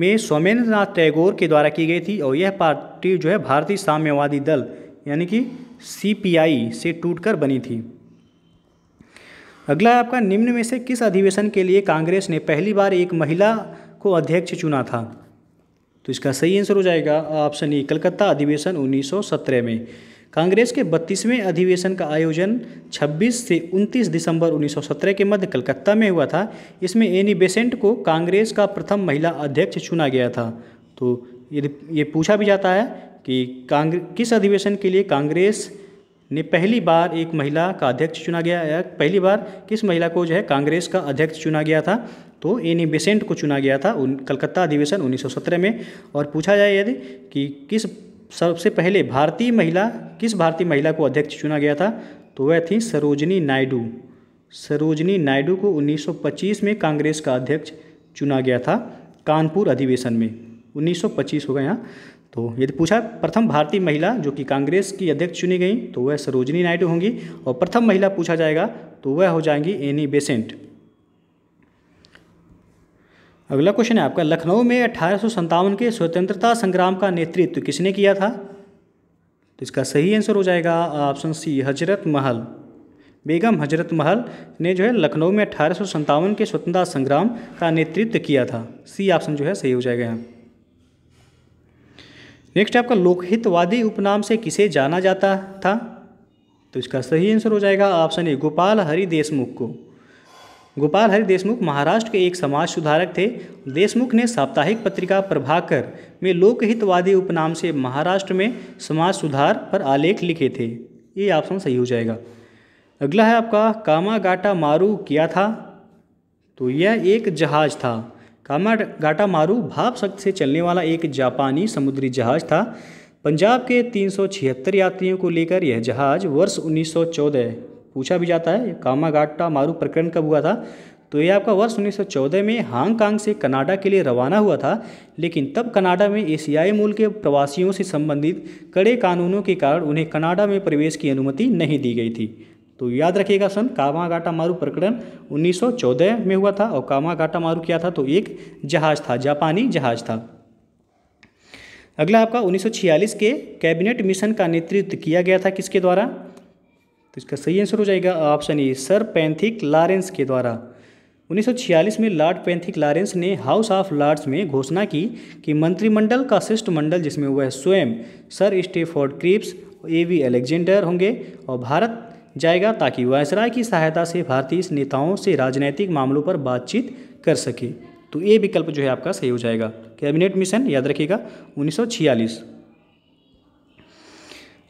S1: में सोमेंद्र नाथ टैगोर के द्वारा की गई थी और यह पार्टी जो है भारतीय साम्यवादी दल यानी कि सी से टूटकर बनी थी अगला है आपका निम्न में से किस अधिवेशन के लिए कांग्रेस ने पहली बार एक महिला को अध्यक्ष चुना था तो इसका सही आंसर हो जाएगा ऑप्शन ई कलकत्ता अधिवेशन 1917 में कांग्रेस के बत्तीसवें अधिवेशन का आयोजन 26 से 29 दिसंबर 1917 के मध्य कलकत्ता में हुआ था इसमें एनी बेसेंट को कांग्रेस का प्रथम महिला अध्यक्ष चुना गया था तो ये पूछा भी जाता है कि कांग्रेस किस अधिवेशन के लिए कांग्रेस ने पहली बार एक महिला का अध्यक्ष चुना गया पहली बार किस महिला को जो है कांग्रेस का अध्यक्ष चुना गया था तो एनी बेसेंट को चुना गया था उन कलकत्ता अधिवेशन 1917 में और पूछा जाए यदि कि किस सबसे पहले भारतीय महिला किस भारतीय महिला को अध्यक्ष चुना गया था तो वह थी सरोजनी नायडू सरोजनी नायडू को उन्नीस में कांग्रेस का अध्यक्ष चुना गया था कानपुर अधिवेशन में उन्नीस हो गए यहाँ तो यदि पूछा प्रथम भारतीय महिला जो कि कांग्रेस की अध्यक्ष चुनी गई तो वह सरोजनी नायडू होंगी और प्रथम महिला पूछा जाएगा तो वह हो जाएंगी एनी बेसेंट अगला क्वेश्चन है आपका लखनऊ में अठारह के स्वतंत्रता संग्राम का नेतृत्व किसने किया था तो इसका सही आंसर हो जाएगा ऑप्शन सी हजरत महल बेगम हजरत महल ने जो है लखनऊ में अठारह के स्वतंत्रता संग्राम का नेतृत्व किया था सी ऑप्शन जो है सही हो जाएगा यहाँ नेक्स्ट आपका लोकहितवादी उपनाम से किसे जाना जाता था तो इसका सही आंसर हो जाएगा ऑप्शन ए गोपाल हरि देशमुख को गोपाल हरि देशमुख महाराष्ट्र के एक समाज सुधारक थे देशमुख ने साप्ताहिक पत्रिका प्रभाकर में लोकहितवादी उपनाम से महाराष्ट्र में समाज सुधार पर आलेख लिखे थे ये ऑप्शन सही हो जाएगा अगला है आपका कामागाटा मारू किया था तो यह एक जहाज था मारू भाप शक्त से चलने वाला एक जापानी समुद्री जहाज था पंजाब के 376 यात्रियों को लेकर यह जहाज वर्ष 1914 पूछा भी जाता है कामागाटा मारू प्रकरण कब हुआ था तो यह आपका वर्ष 1914 में हांगकांग से कनाडा के लिए रवाना हुआ था लेकिन तब कनाडा में एशियाई मूल के प्रवासियों से संबंधित कड़े कानूनों के कारण उन्हें कनाडा में प्रवेश की अनुमति नहीं दी गई थी तो याद रखिएगा सन गाटा मारू प्रकरण 1914 में हुआ था और गाटा मारू क्या था तो एक जहाज था जापानी जहाज था अगला आपका 1946 के कैबिनेट मिशन का नेतृत्व किया गया था किसके द्वारा तो इसका सही आंसर हो जाएगा option A Sir Pethick Lawrence के द्वारा 1946 में लॉर्ड पैंथिक लॉरेंस ने हाउस ऑफ लॉर्ड्स में घोषणा की कि मंत्रिमंडल का शिष्टमंडल जिसमें वह स्वयं Sir Stafford Cripps A V Alexander होंगे और भारत जाएगा ताकि वायसराय की सहायता से भारतीय नेताओं से राजनीतिक मामलों पर बातचीत कर सके तो ये विकल्प जो है आपका सही हो जाएगा कैबिनेट मिशन याद रखिएगा 1946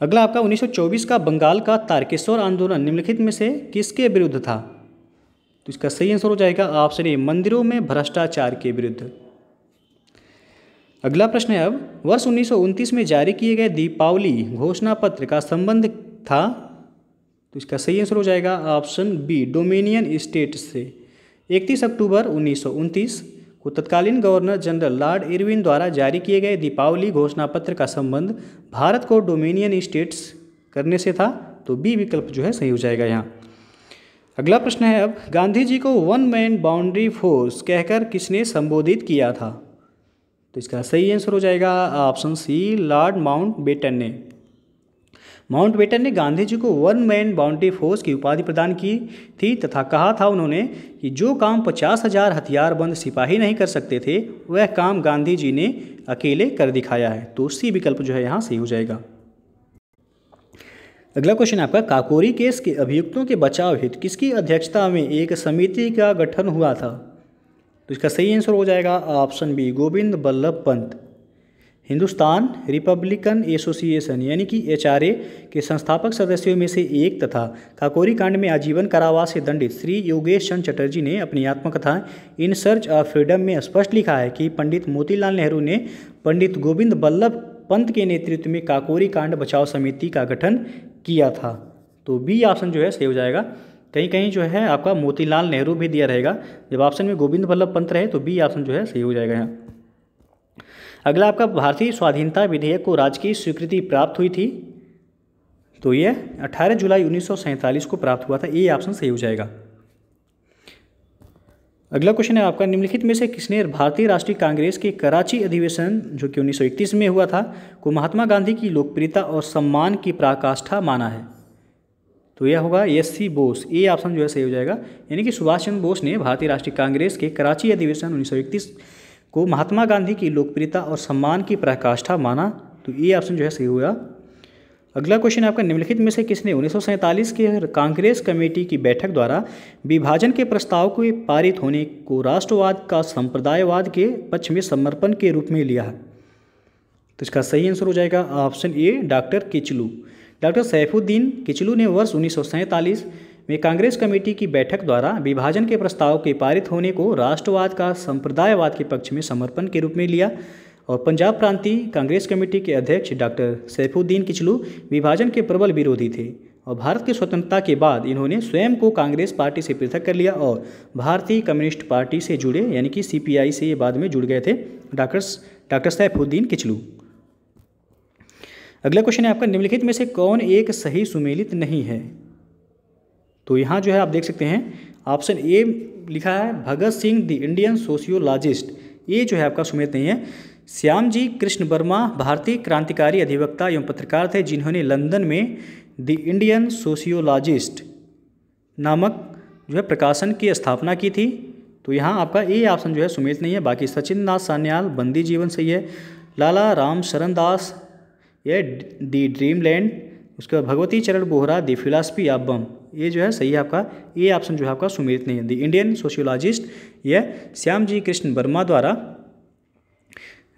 S1: अगला आपका 1924 का बंगाल का तारकेश्वर आंदोलन निम्नलिखित में से किसके विरुद्ध था तो इसका सही आंसर हो जाएगा ऑप्शन ए मंदिरों में भ्रष्टाचार के विरुद्ध अगला प्रश्न है अब वर्ष उन्नीस में जारी किए गए दीपावली घोषणा पत्र का संबंध था तो इसका सही आंसर हो जाएगा ऑप्शन बी डोमिनियन स्टेट से इकतीस अक्टूबर उन्नीस को तत्कालीन गवर्नर जनरल लॉर्ड इरविन द्वारा जारी किए गए दीपावली घोषणा पत्र का संबंध भारत को डोमिनियन स्टेट्स करने से था तो बी विकल्प जो है सही हो जाएगा यहाँ अगला प्रश्न है अब गांधी जी को वन मैन बाउंड्री फोर्स कहकर किसने संबोधित किया था तो इसका सही आंसर हो जाएगा option C Lord Mountbatten ने माउंट बेटन ने गांधी जी को वन मैन बाउंड्री फोर्स की उपाधि प्रदान की थी तथा कहा था उन्होंने कि जो काम पचास हजार हथियारबंद सिपाही नहीं कर सकते थे वह काम गांधी जी ने अकेले कर दिखाया है तो सी विकल्प जो है यहाँ सही हो जाएगा अगला क्वेश्चन आपका काकोरी केस के अभियुक्तों के बचाव हित किसकी अध्यक्षता में एक समिति का गठन हुआ था तो इसका सही आंसर हो जाएगा option B Govind Ballabh Pant Hindustan Republican Association यानी कि एच के संस्थापक सदस्यों में से एक तथा काकोरी कांड में आजीवन कारावास से दंडित श्री योगेश चंद चटर्जी ने अपनी आत्मकथा इन सर्च ऑफ फ्रीडम में स्पष्ट लिखा है कि पंडित मोतीलाल नेहरू ने पंडित गोविंद बल्लभ पंत के नेतृत्व में काकोरी कांड बचाव समिति का गठन किया था तो बी ऑप्शन जो है सही हो जाएगा कहीं कहीं जो है आपका मोतीलाल नेहरू भी दिया रहेगा जब ऑप्शन में गोविंद बल्लभ पंत रहे तो बी ऑप्शन जो है सही हो जाएगा यहाँ अगला आपका भारतीय स्वाधीनता विधेयक को राजकीय स्वीकृति प्राप्त हुई थी तो ये 18 जुलाई उन्नीस को प्राप्त हुआ था ये ऑप्शन सही हो जाएगा अगला क्वेश्चन है आपका निम्नलिखित में से किसने भारतीय राष्ट्रीय कांग्रेस के कराची अधिवेशन जो कि 1931 में हुआ था को महात्मा गांधी की लोकप्रियता और सम्मान की पराकाष्ठा माना है तो यह होगा एस सी बोस ये ऑप्शन जो है सही हो जाएगा यानी कि सुभाष चंद्र बोस ने भारतीय राष्ट्रीय कांग्रेस के कराची अधिवेशन उन्नीस को महात्मा गांधी की लोकप्रियता और सम्मान की प्रकाष्ठा माना तो ये ऑप्शन जो है सही हुआ अगला क्वेश्चन आपका निम्नलिखित में से किसने उन्नीस के कांग्रेस कमेटी की बैठक द्वारा विभाजन के प्रस्ताव को पारित होने को राष्ट्रवाद का संप्रदायवाद के पक्ष में समर्पण के रूप में लिया तो इसका सही आंसर हो जाएगा option A doctor Kitchlew doctor Saifuddin Kitchlew ने वर्ष उन्नीस में कांग्रेस कमेटी की बैठक द्वारा विभाजन के प्रस्ताव के पारित होने को राष्ट्रवाद का संप्रदायवाद के पक्ष में समर्पण के रूप में लिया और पंजाब प्रांतीय कांग्रेस कमेटी के अध्यक्ष डॉक्टर सैफुद्दीन किचलू विभाजन के प्रबल विरोधी थे और भारत की स्वतंत्रता के बाद इन्होंने स्वयं को कांग्रेस पार्टी से पृथक कर लिया और भारतीय कम्युनिस्ट पार्टी से जुड़े यानी कि सीपीआई से ये बाद में जुड़ गए थे डॉक्टर डॉक्टर सैफुद्दीन किचलू अगला क्वेश्चन है आपका निम्नलिखित में से कौन एक सही सुमेलित नहीं है तो यहाँ जो है आप देख सकते हैं ऑप्शन ए लिखा है Bhagat Singh the Indian sociologist ये जो है आपका सुमित नहीं है श्याम जी कृष्ण वर्मा भारतीय क्रांतिकारी अधिवक्ता एवं पत्रकार थे जिन्होंने लंदन में द इंडियन सोशियोलॉजिस्ट नामक जो है प्रकाशन की स्थापना की थी तो यहाँ आपका ए ऑप्शन जो है सुमित नहीं है बाकी सचिन दास सान्याल बंदी जीवन सही है लाला राम शरण दास ये दी लैंड उसके बाद Bhagwati Charan Vohra the philosophy of bomb ये जो है सही है आपका ये ऑप्शन जो है आपका सुमित नहीं दी इंडियन सोशियोलॉजिस्ट यह श्याम जी कृष्ण वर्मा द्वारा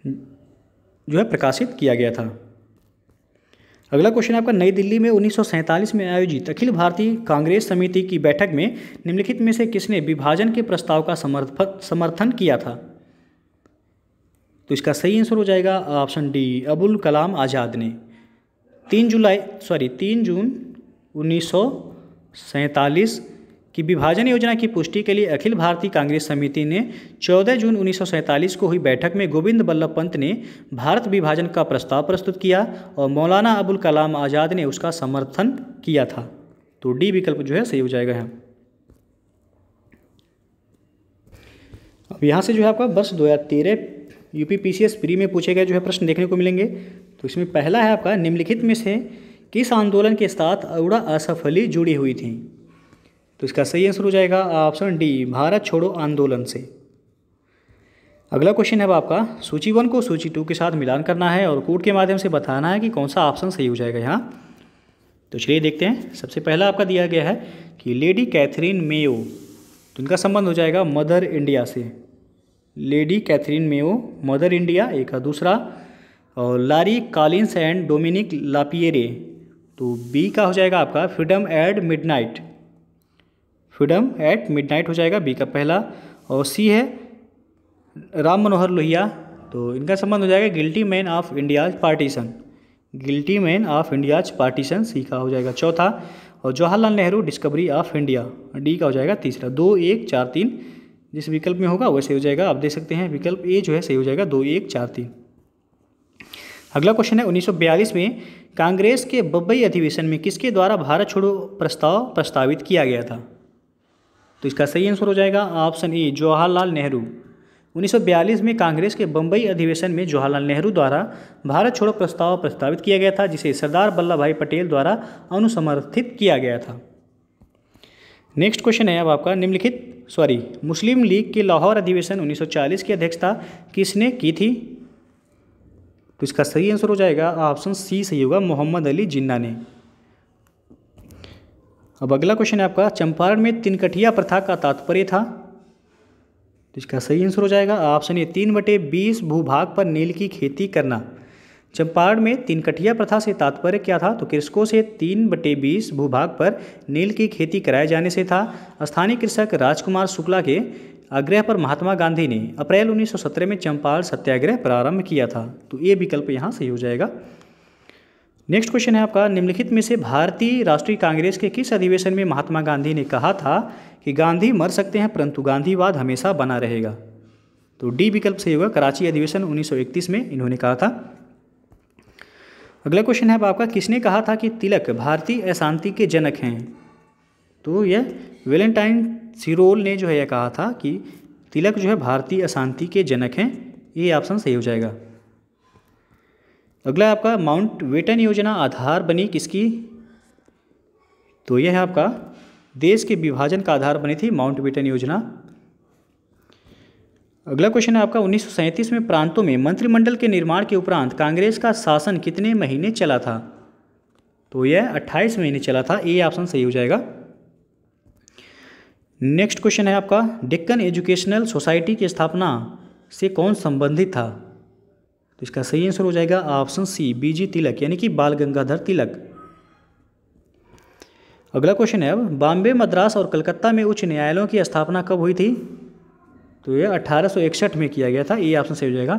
S1: जो है प्रकाशित किया गया था अगला क्वेश्चन आपका नई दिल्ली में उन्नीस में आयोजित अखिल भारतीय कांग्रेस समिति की बैठक में निम्नलिखित में से किसने विभाजन के प्रस्ताव का समर्थन किया था तो इसका सही आंसर हो जाएगा ऑप्शन डी अबुल कलाम आज़ाद ने तीन जुलाई सॉरी तीन जून उन्नीस की विभाजन योजना की पुष्टि के लिए अखिल भारतीय कांग्रेस समिति ने 14 जून उन्नीस को हुई बैठक में गोविंद बल्लभ पंत ने भारत विभाजन का प्रस्ताव प्रस्तुत किया और मौलाना अबुल कलाम आज़ाद ने उसका समर्थन किया था तो डी विकल्प जो है सही हो जाएगा यहाँ अब यहाँ से जो है आपका वर्ष दो हज़ार तेरह यूपी पीसीएस प्री में पूछे गए जो है प्रश्न देखने को मिलेंगे तो इसमें पहला है आपका निम्नलिखित में से किस आंदोलन के साथ अरुड़ा असफली जुड़ी हुई थी तो इसका सही आंसर हो जाएगा ऑप्शन डी भारत छोड़ो आंदोलन से अगला क्वेश्चन है आपका सूची वन को सूची टू के साथ मिलान करना है और कोड के माध्यम से बताना है कि कौन सा ऑप्शन सही हो जाएगा यहाँ तो चलिए देखते हैं सबसे पहला आपका दिया गया है कि लेडी कैथरीन मेयो तो इनका संबंध हो जाएगा मदर इंडिया से Lady Katherine Mayo Mother India एक है दूसरा और Larry Collins and Dominique Lapierre तो बी का हो जाएगा आपका Freedom at Midnight Freedom at Midnight हो जाएगा बी का पहला और सी है राम मनोहर लोहिया तो इनका संबंध हो जाएगा guilty man of India's partition guilty man of India's partition C का हो जाएगा चौथा और Jawaharlal Nehru Discovery of India D का हो जाएगा तीसरा दो एक चार तीन जिस विकल्प में होगा वैसे हो जाएगा आप देख सकते हैं विकल्प ए जो है सही हो जाएगा दो एक चार तीन अगला क्वेश्चन है 1942 में कांग्रेस के बम्बई अधिवेशन में किसके द्वारा भारत छोड़ो प्रस्ताव प्रस्तावित किया गया था तो इसका सही आंसर हो जाएगा ऑप्शन ए जवाहरलाल नेहरू 1942 में कांग्रेस के बम्बई अधिवेशन में जवाहरलाल नेहरू द्वारा भारत छोड़ो प्रस्ताव प्रस्तावित किया गया था जिसे सरदार वल्लभ भाई पटेल द्वारा अनुसमर्थित किया गया था नेक्स्ट क्वेश्चन है अब आपका निम्नलिखित सॉरी मुस्लिम लीग के लाहौर अधिवेशन 1940 की अध्यक्षता किसने की थी तो इसका सही आंसर हो जाएगा ऑप्शन सी सही होगा मोहम्मद अली जिन्ना ने अब अगला क्वेश्चन है आपका चंपारण में तिनकटिया प्रथा का तात्पर्य था तो इसका सही आंसर हो जाएगा ऑप्शन ए तीन बटे बीस भूभाग पर नील की खेती करना चंपारण में तीन कटिया प्रथा से तात्पर्य क्या था तो कृषकों से तीन बटे बीस भूभाग पर नील की खेती कराए जाने से था स्थानीय कृषक राजकुमार शुक्ला के आग्रह पर महात्मा गांधी ने अप्रैल 1917 में चंपारण सत्याग्रह प्रारंभ किया था तो ये विकल्प यहाँ सही हो जाएगा नेक्स्ट क्वेश्चन है आपका निम्नलिखित में से भारतीय राष्ट्रीय कांग्रेस के किस अधिवेशन में महात्मा गांधी ने कहा था कि गांधी मर सकते हैं परंतु गांधीवाद हमेशा बना रहेगा तो डी विकल्प सही होगा कराची अधिवेशन 1931 में इन्होंने कहा था अगला क्वेश्चन है आपका किसने कहा था कि तिलक भारतीय अशांति के जनक हैं तो यह वेलेंटाइन सिरोल ने जो है यह कहा था कि तिलक जो है भारतीय अशांति के जनक हैं ये ऑप्शन सही हो जाएगा अगला आपका माउंट वेटन योजना आधार बनी किसकी तो यह है आपका देश के विभाजन का आधार बनी थी माउंट वेटन योजना अगला क्वेश्चन है आपका उन्नीस में प्रांतों में मंत्रिमंडल के निर्माण के उपरांत कांग्रेस का शासन कितने महीने चला था तो यह 28 महीने चला था ए ऑप्शन सही हो जाएगा नेक्स्ट क्वेश्चन है आपका डेक्कन एजुकेशनल सोसाइटी की स्थापना से कौन संबंधित था तो इसका सही आंसर हो जाएगा ऑप्शन सी बीजी तिलक यानी कि बाल गंगाधर तिलक अगला क्वेश्चन है अब बॉम्बे मद्रास और कलकत्ता में उच्च न्यायालयों की स्थापना कब हुई थी तो ये अठारह में किया गया था ये ऑप्शन सही हो जाएगा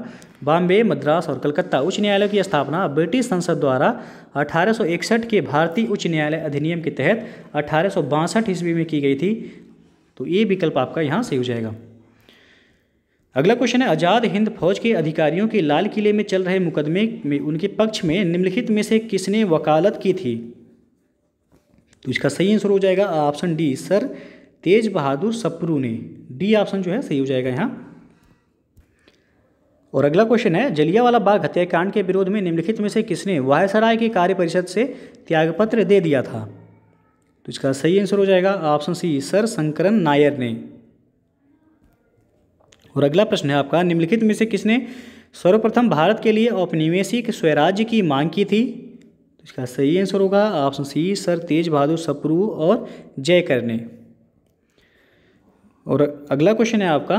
S1: बॉम्बे मद्रास और कलकत्ता उच्च न्यायालय की स्थापना ब्रिटिश संसद द्वारा अठारह के भारतीय उच्च न्यायालय अधिनियम के तहत अठारह ईस्वी में की गई थी तो ये विकल्प आपका यहाँ सही हो जाएगा अगला क्वेश्चन है आज़ाद हिंद फौज के अधिकारियों के लाल किले में चल रहे मुकदमे में उनके पक्ष में निम्नलिखित में से किसने वकालत की थी तो इसका सही आंसर हो जाएगा option D Sir Tej Bahadur Sapru ने डी ऑप्शन जो है सही हो जाएगा यहाँ और अगला क्वेश्चन है जलियावाला बाग हत्याकांड के विरोध में निम्नलिखित में से किसने वायसराय की कार्य परिषद से त्यागपत्र दे दिया था तो इसका सही आंसर हो जाएगा option C Sir Sankaran Nair ने और अगला प्रश्न है आपका निम्नलिखित में से किसने सर्वप्रथम भारत के लिए औपनिवेशिक स्वराज्य की मांग की थी तो इसका सही आंसर होगा option C Sir Tej Bahadur Sapru और जयकर ने और अगला क्वेश्चन है आपका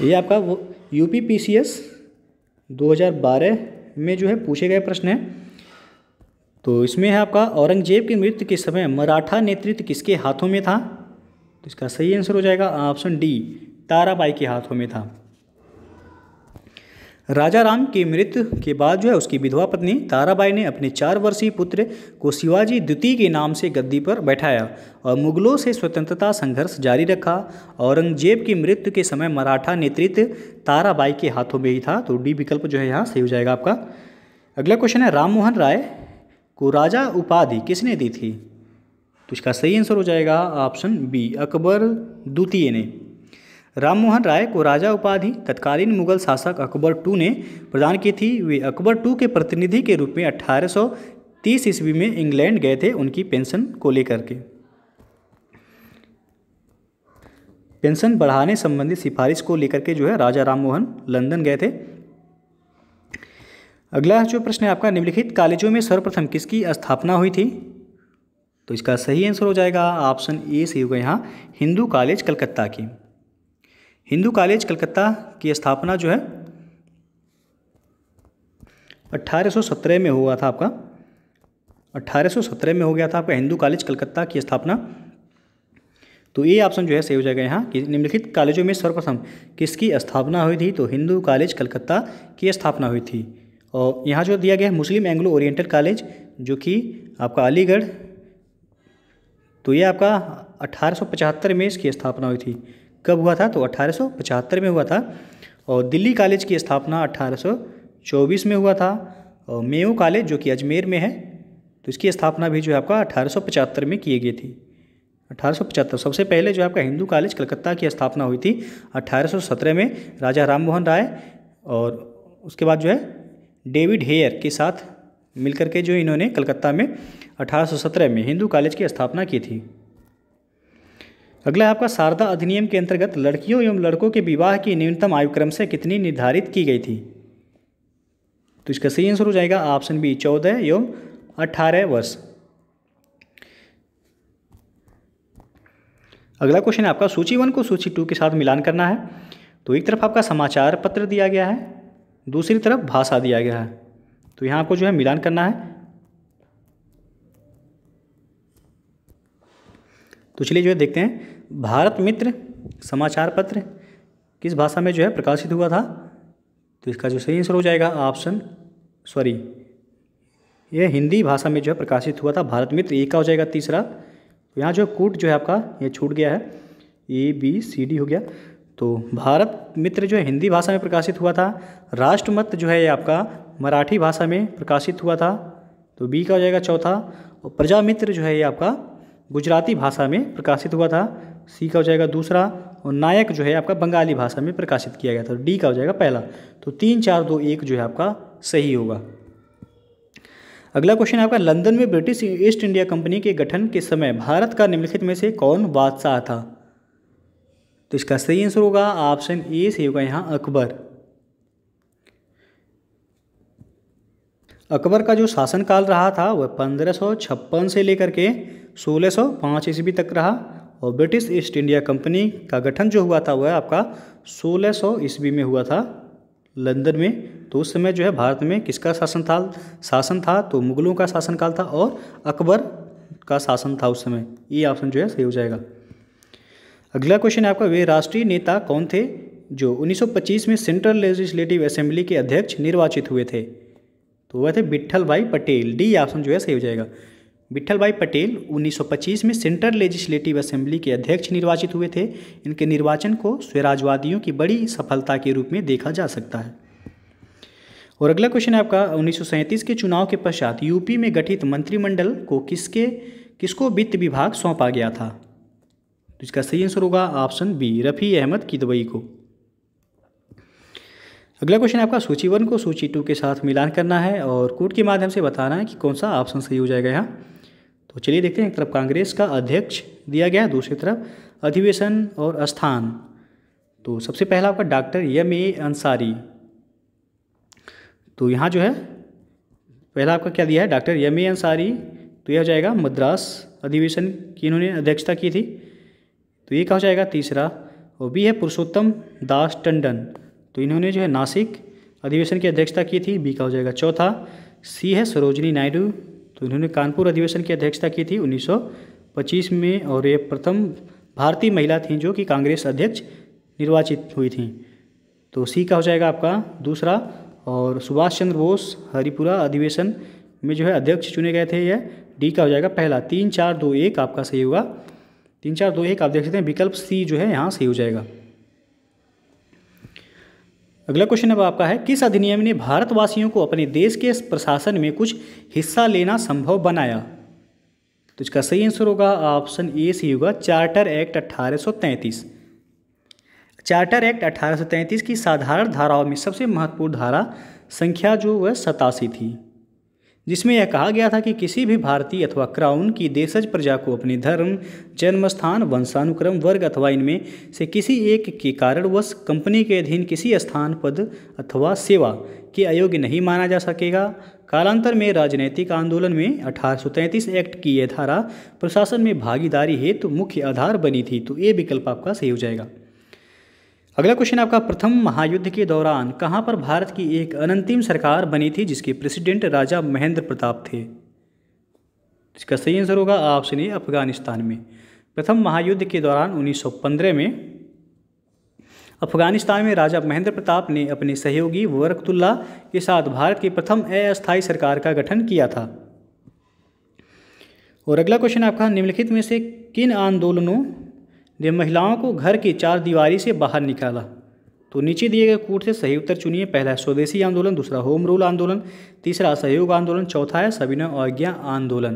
S1: ये आपका वो U P P C S दो हज़ार बारह में जो है पूछे गए प्रश्न है तो इसमें है आपका औरंगजेब की मृत्यु के समय मराठा नेतृत्व किसके हाथों में था तो इसका सही आंसर हो जाएगा ऑप्शन डी ताराबाई के हाथों में था राजा राम की मृत्यु के बाद जो है उसकी विधवा पत्नी ताराबाई ने अपने चार वर्षीय पुत्र को शिवाजी द्वितीय के नाम से गद्दी पर बैठाया और मुगलों से स्वतंत्रता संघर्ष जारी रखा औरंगजेब की मृत्यु के समय मराठा नेतृत्व ताराबाई के हाथों में ही था तो डी विकल्प जो है यहाँ सही हो जाएगा आपका अगला क्वेश्चन है राम राय को राजा उपाधि किसने दी थी तो इसका सही आंसर हो जाएगा ऑप्शन बी अकबर द्वितीय ने राममोहन राय को राजा उपाधि तत्कालीन मुगल शासक अकबर टू ने प्रदान की थी वे अकबर टू के प्रतिनिधि के रूप में 1830 ईस्वी में इंग्लैंड गए थे उनकी पेंशन को लेकर के पेंशन बढ़ाने संबंधी सिफारिश को लेकर के जो है राजा राममोहन लंदन गए थे अगला जो प्रश्न है आपका निम्नलिखित कॉलेजों में सर्वप्रथम किसकी स्थापना हुई थी तो इसका सही आंसर हो जाएगा ऑप्शन ए सही होगा यहाँ हिंदू कॉलेज कलकत्ता की हिंदू कॉलेज कलकत्ता की स्थापना जो है 1817 में हुआ था आपका 1817 में हो गया था आपका हिंदू कॉलेज कलकत्ता की स्थापना तो ये ऑप्शन जो है सही हो जाएगा यहाँ कि निम्नलिखित कॉलेजों में सर्वप्रथम किसकी स्थापना हुई थी तो हिंदू कॉलेज कलकत्ता की स्थापना हुई थी और यहाँ जो दिया गया है मुस्लिम एंग्लो ओरिएंटल कॉलेज जो कि आपका अलीगढ़ तो ये आपका अट्ठारह में इसकी स्थापना हुई थी कब हुआ था तो 1875 में हुआ था और दिल्ली कॉलेज की स्थापना 1824 में हुआ था और मेयो कॉलेज जो कि अजमेर में है तो इसकी स्थापना भी जो है आपका पचहत्तर में किए गई थी पचहत्तर सबसे पहले जो आपका हिंदू कॉलेज कलकत्ता की स्थापना हुई थी 1817 में राजा राम मोहन राय और उसके बाद जो है डेविड हेयर के साथ मिलकर के जो इन्होंने कलकत्ता में अठारह में हिंदू कॉलेज की स्थापना की थी अगला आपका शारदा अधिनियम के अंतर्गत लड़कियों एवं लड़कों के विवाह की न्यूनतम आयु क्रम से कितनी निर्धारित की गई थी तो इसका सही आंसर हो जाएगा ऑप्शन बी चौदह एवं अठारह वर्ष अगला क्वेश्चन है आपका सूची वन को सूची टू के साथ मिलान करना है तो एक तरफ आपका समाचार पत्र दिया गया है दूसरी तरफ भाषा दिया गया है तो यहाँ आपको जो है मिलान करना है तो चलिए जो है देखते हैं भारत मित्र समाचार पत्र किस भाषा में जो है प्रकाशित हुआ था तो इसका जो सही आंसर हो जाएगा ऑप्शन सॉरी यह हिंदी भाषा में जो है प्रकाशित हुआ था भारत मित्र ए का हो जाएगा तीसरा तो यहाँ जो कूट जो है आपका ये छूट गया है ए बी सी डी हो गया तो भारत मित्र जो है हिंदी भाषा में प्रकाशित हुआ था राष्ट्रमत जो है ये आपका मराठी भाषा में प्रकाशित हुआ था तो बी का हो जाएगा चौथा और प्रजा मित्र जो है ये आपका गुजराती भाषा में प्रकाशित हुआ था सी का हो जाएगा दूसरा और नायक जो है आपका बंगाली भाषा में प्रकाशित किया गया था डी का हो जाएगा पहला तो तीन चार दो एक जो है आपका सही होगा अगला क्वेश्चन है आपका लंदन में ब्रिटिश ईस्ट इंडिया कंपनी के गठन के समय भारत का निम्नलिखित में से कौन बादशाह था तो इसका सही आंसर होगा ऑप्शन ए सही होगा यहाँ अकबर अकबर का जो शासनकाल रहा था वह पंद्रह से लेकर के सोलह सौ पाँच ईस्वी तक रहा और ब्रिटिश ईस्ट इंडिया कंपनी का गठन जो हुआ था वह आपका सोलह सौ ईस्वी में हुआ था लंदन में तो उस समय जो है भारत में किसका शासन था शासन था तो मुगलों का शासनकाल था और अकबर का शासन था उस समय ये ऑप्शन जो है सही हो जाएगा अगला क्वेश्चन है आपका वे राष्ट्रीय नेता कौन थे जो 1925 में सेंट्रल लेजिस्लेटिव असेंबली के अध्यक्ष निर्वाचित हुए थे तो वह थे बिट्ठल भाई पटेल डी ऑप्शन जो है सही हो जाएगा विट्ठल भाई पटेल 1925 में सेंट्रल लेजिस्लेटिव असेंबली के अध्यक्ष निर्वाचित हुए थे इनके निर्वाचन को स्वराजवादियों की बड़ी सफलता के रूप में देखा जा सकता है और अगला क्वेश्चन है आपका उन्नीस के चुनाव के पश्चात यूपी में गठित मंत्रिमंडल को किसके किसको वित्त विभाग सौंपा गया था तो इसका सही आंसर होगा ऑप्शन बी रफ़ी अहमद किदवई को अगला क्वेश्चन आपका सूची वन को सूची टू के साथ मिलान करना है और कोड के माध्यम से बताना है कि कौन सा ऑप्शन सही हो जाएगा यहाँ तो चलिए देखते हैं एक तरफ कांग्रेस का अध्यक्ष दिया गया दूसरी तरफ अधिवेशन और स्थान तो सबसे पहला आपका डॉक्टर यम ए अंसारी तो यहाँ जो है पहला आपका क्या दिया है डॉक्टर यम ए अंसारी तो यह हो जाएगा मद्रास अधिवेशन की इन्होंने अध्यक्षता की थी तो ये कहा हो जाएगा तीसरा और बी है पुरुषोत्तम दास टंडन तो इन्होंने जो है नासिक अधिवेशन की अध्यक्षता की थी बी का हो जाएगा चौथा सी है सरोजनी नायडू तो इन्होंने कानपुर अधिवेशन की अध्यक्षता की थी 1925 में और ये प्रथम भारतीय महिला थी जो कि कांग्रेस अध्यक्ष निर्वाचित हुई थी तो सी का हो जाएगा आपका दूसरा और सुभाष चंद्र बोस हरिपुरा अधिवेशन में जो है अध्यक्ष चुने गए थे यह डी का हो जाएगा पहला तीन चार दो एक आपका सही होगा तीन चार दो एक आप देख सकते हैं विकल्प सी जो है यहाँ सही हो जाएगा अगला क्वेश्चन अब आपका है किस अधिनियम ने भारतवासियों को अपने देश के प्रशासन में कुछ हिस्सा लेना संभव बनाया तो इसका सही आंसर होगा ऑप्शन ए सी होगा चार्टर एक्ट 1833 चार्टर एक्ट 1833 की साधारण धाराओं में सबसे महत्वपूर्ण धारा संख्या जो वह सतासी थी जिसमें यह कहा गया था कि किसी भी भारतीय अथवा क्राउन की देशज प्रजा को अपने धर्म जन्मस्थान वंशानुक्रम वर्ग अथवा इनमें से किसी एक के कारणवश कंपनी के अधीन किसी स्थान पद अथवा सेवा के अयोग्य नहीं माना जा सकेगा कालांतर में राजनैतिक आंदोलन में 1833 एक्ट की यह धारा प्रशासन में भागीदारी हेतु तो मुख्य आधार बनी थी तो ये विकल्प आपका सही हो जाएगा अगला क्वेश्चन आपका प्रथम महायुद्ध के दौरान कहाँ पर भारत की एक अनंतिम सरकार बनी थी जिसके प्रेसिडेंट राजा महेंद्र प्रताप थे इसका सही आंसर होगा ऑप्शन ए अफगानिस्तान में प्रथम महायुद्ध के दौरान 1915 में अफगानिस्तान में राजा महेंद्र प्रताप ने अपने सहयोगी वरकतुल्ला के साथ भारत की प्रथम अस्थायी सरकार का गठन किया था और अगला क्वेश्चन आपका निम्नलिखित में से किन आंदोलनों जब महिलाओं को घर की चार दीवारी से बाहर निकाला तो नीचे दिए गए कूट से सही उत्तर चुनिए पहला है स्वदेशी आंदोलन दूसरा होम रूल आंदोलन तीसरा सहयोग आंदोलन चौथा है सविनय आज्ञा आंदोलन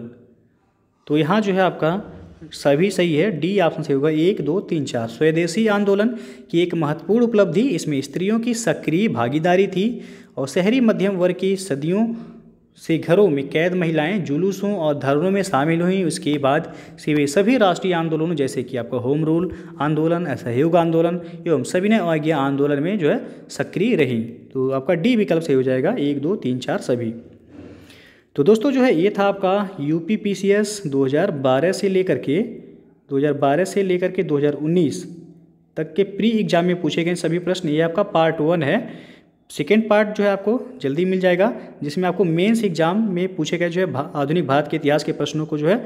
S1: तो यहाँ जो है आपका सभी सही है डी ऑप्शन सही होगा एक दो तीन चार स्वदेशी आंदोलन की एक महत्वपूर्ण उपलब्धि इसमें स्त्रियों की सक्रिय भागीदारी थी और शहरी मध्यम वर्ग की सदियों से घरों में कैद महिलाएं जुलूसों और धरनों में शामिल हुईं उसके बाद से वे सभी राष्ट्रीय आंदोलनों जैसे कि आपका होम रूल आंदोलन असहयोग आंदोलन एवं सविनय अवज्ञा आंदोलन में जो है सक्रिय रहीं तो आपका डी विकल्प सही हो जाएगा एक दो तीन चार सभी तो दोस्तों जो है ये था आपका U P P C S दो हज़ार बारह से लेकर के दो हज़ार बारह से लेकर के दो हज़ार उन्नीस तक के प्री एग्जाम में पूछे गए सभी प्रश्न ये आपका पार्ट वन है सेकेंड पार्ट जो है आपको जल्दी मिल जाएगा जिसमें आपको मेंस एग्जाम में पूछे गए जो है आधुनिक भारत के इतिहास के प्रश्नों को जो है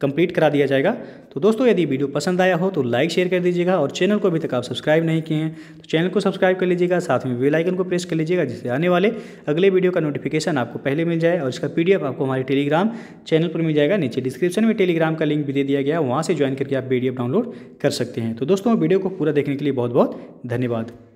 S1: कंप्लीट करा दिया जाएगा तो दोस्तों यदि वीडियो पसंद आया हो तो लाइक शेयर कर दीजिएगा और चैनल को अभी तक आप सब्सक्राइब नहीं किए हैं तो चैनल को सब्सक्राइब कर लीजिएगा साथ में बेल आइकन को प्रेस कर लीजिएगा जिससे आने वाले अगले वीडियो का नोटिफिकेशन आपको पहले मिल जाए और इसका पीडीएफ आपको हमारे टेलीग्राम चैनल पर मिल जाएगा नीचे डिस्क्रिप्शन में टेलीग्राम का लिंक भी दे दिया गया वहाँ से ज्वाइन करके आप पी डाउनलोड कर सकते हैं तो दोस्तों वीडियो को पूरा देखने के लिए बहुत बहुत धन्यवाद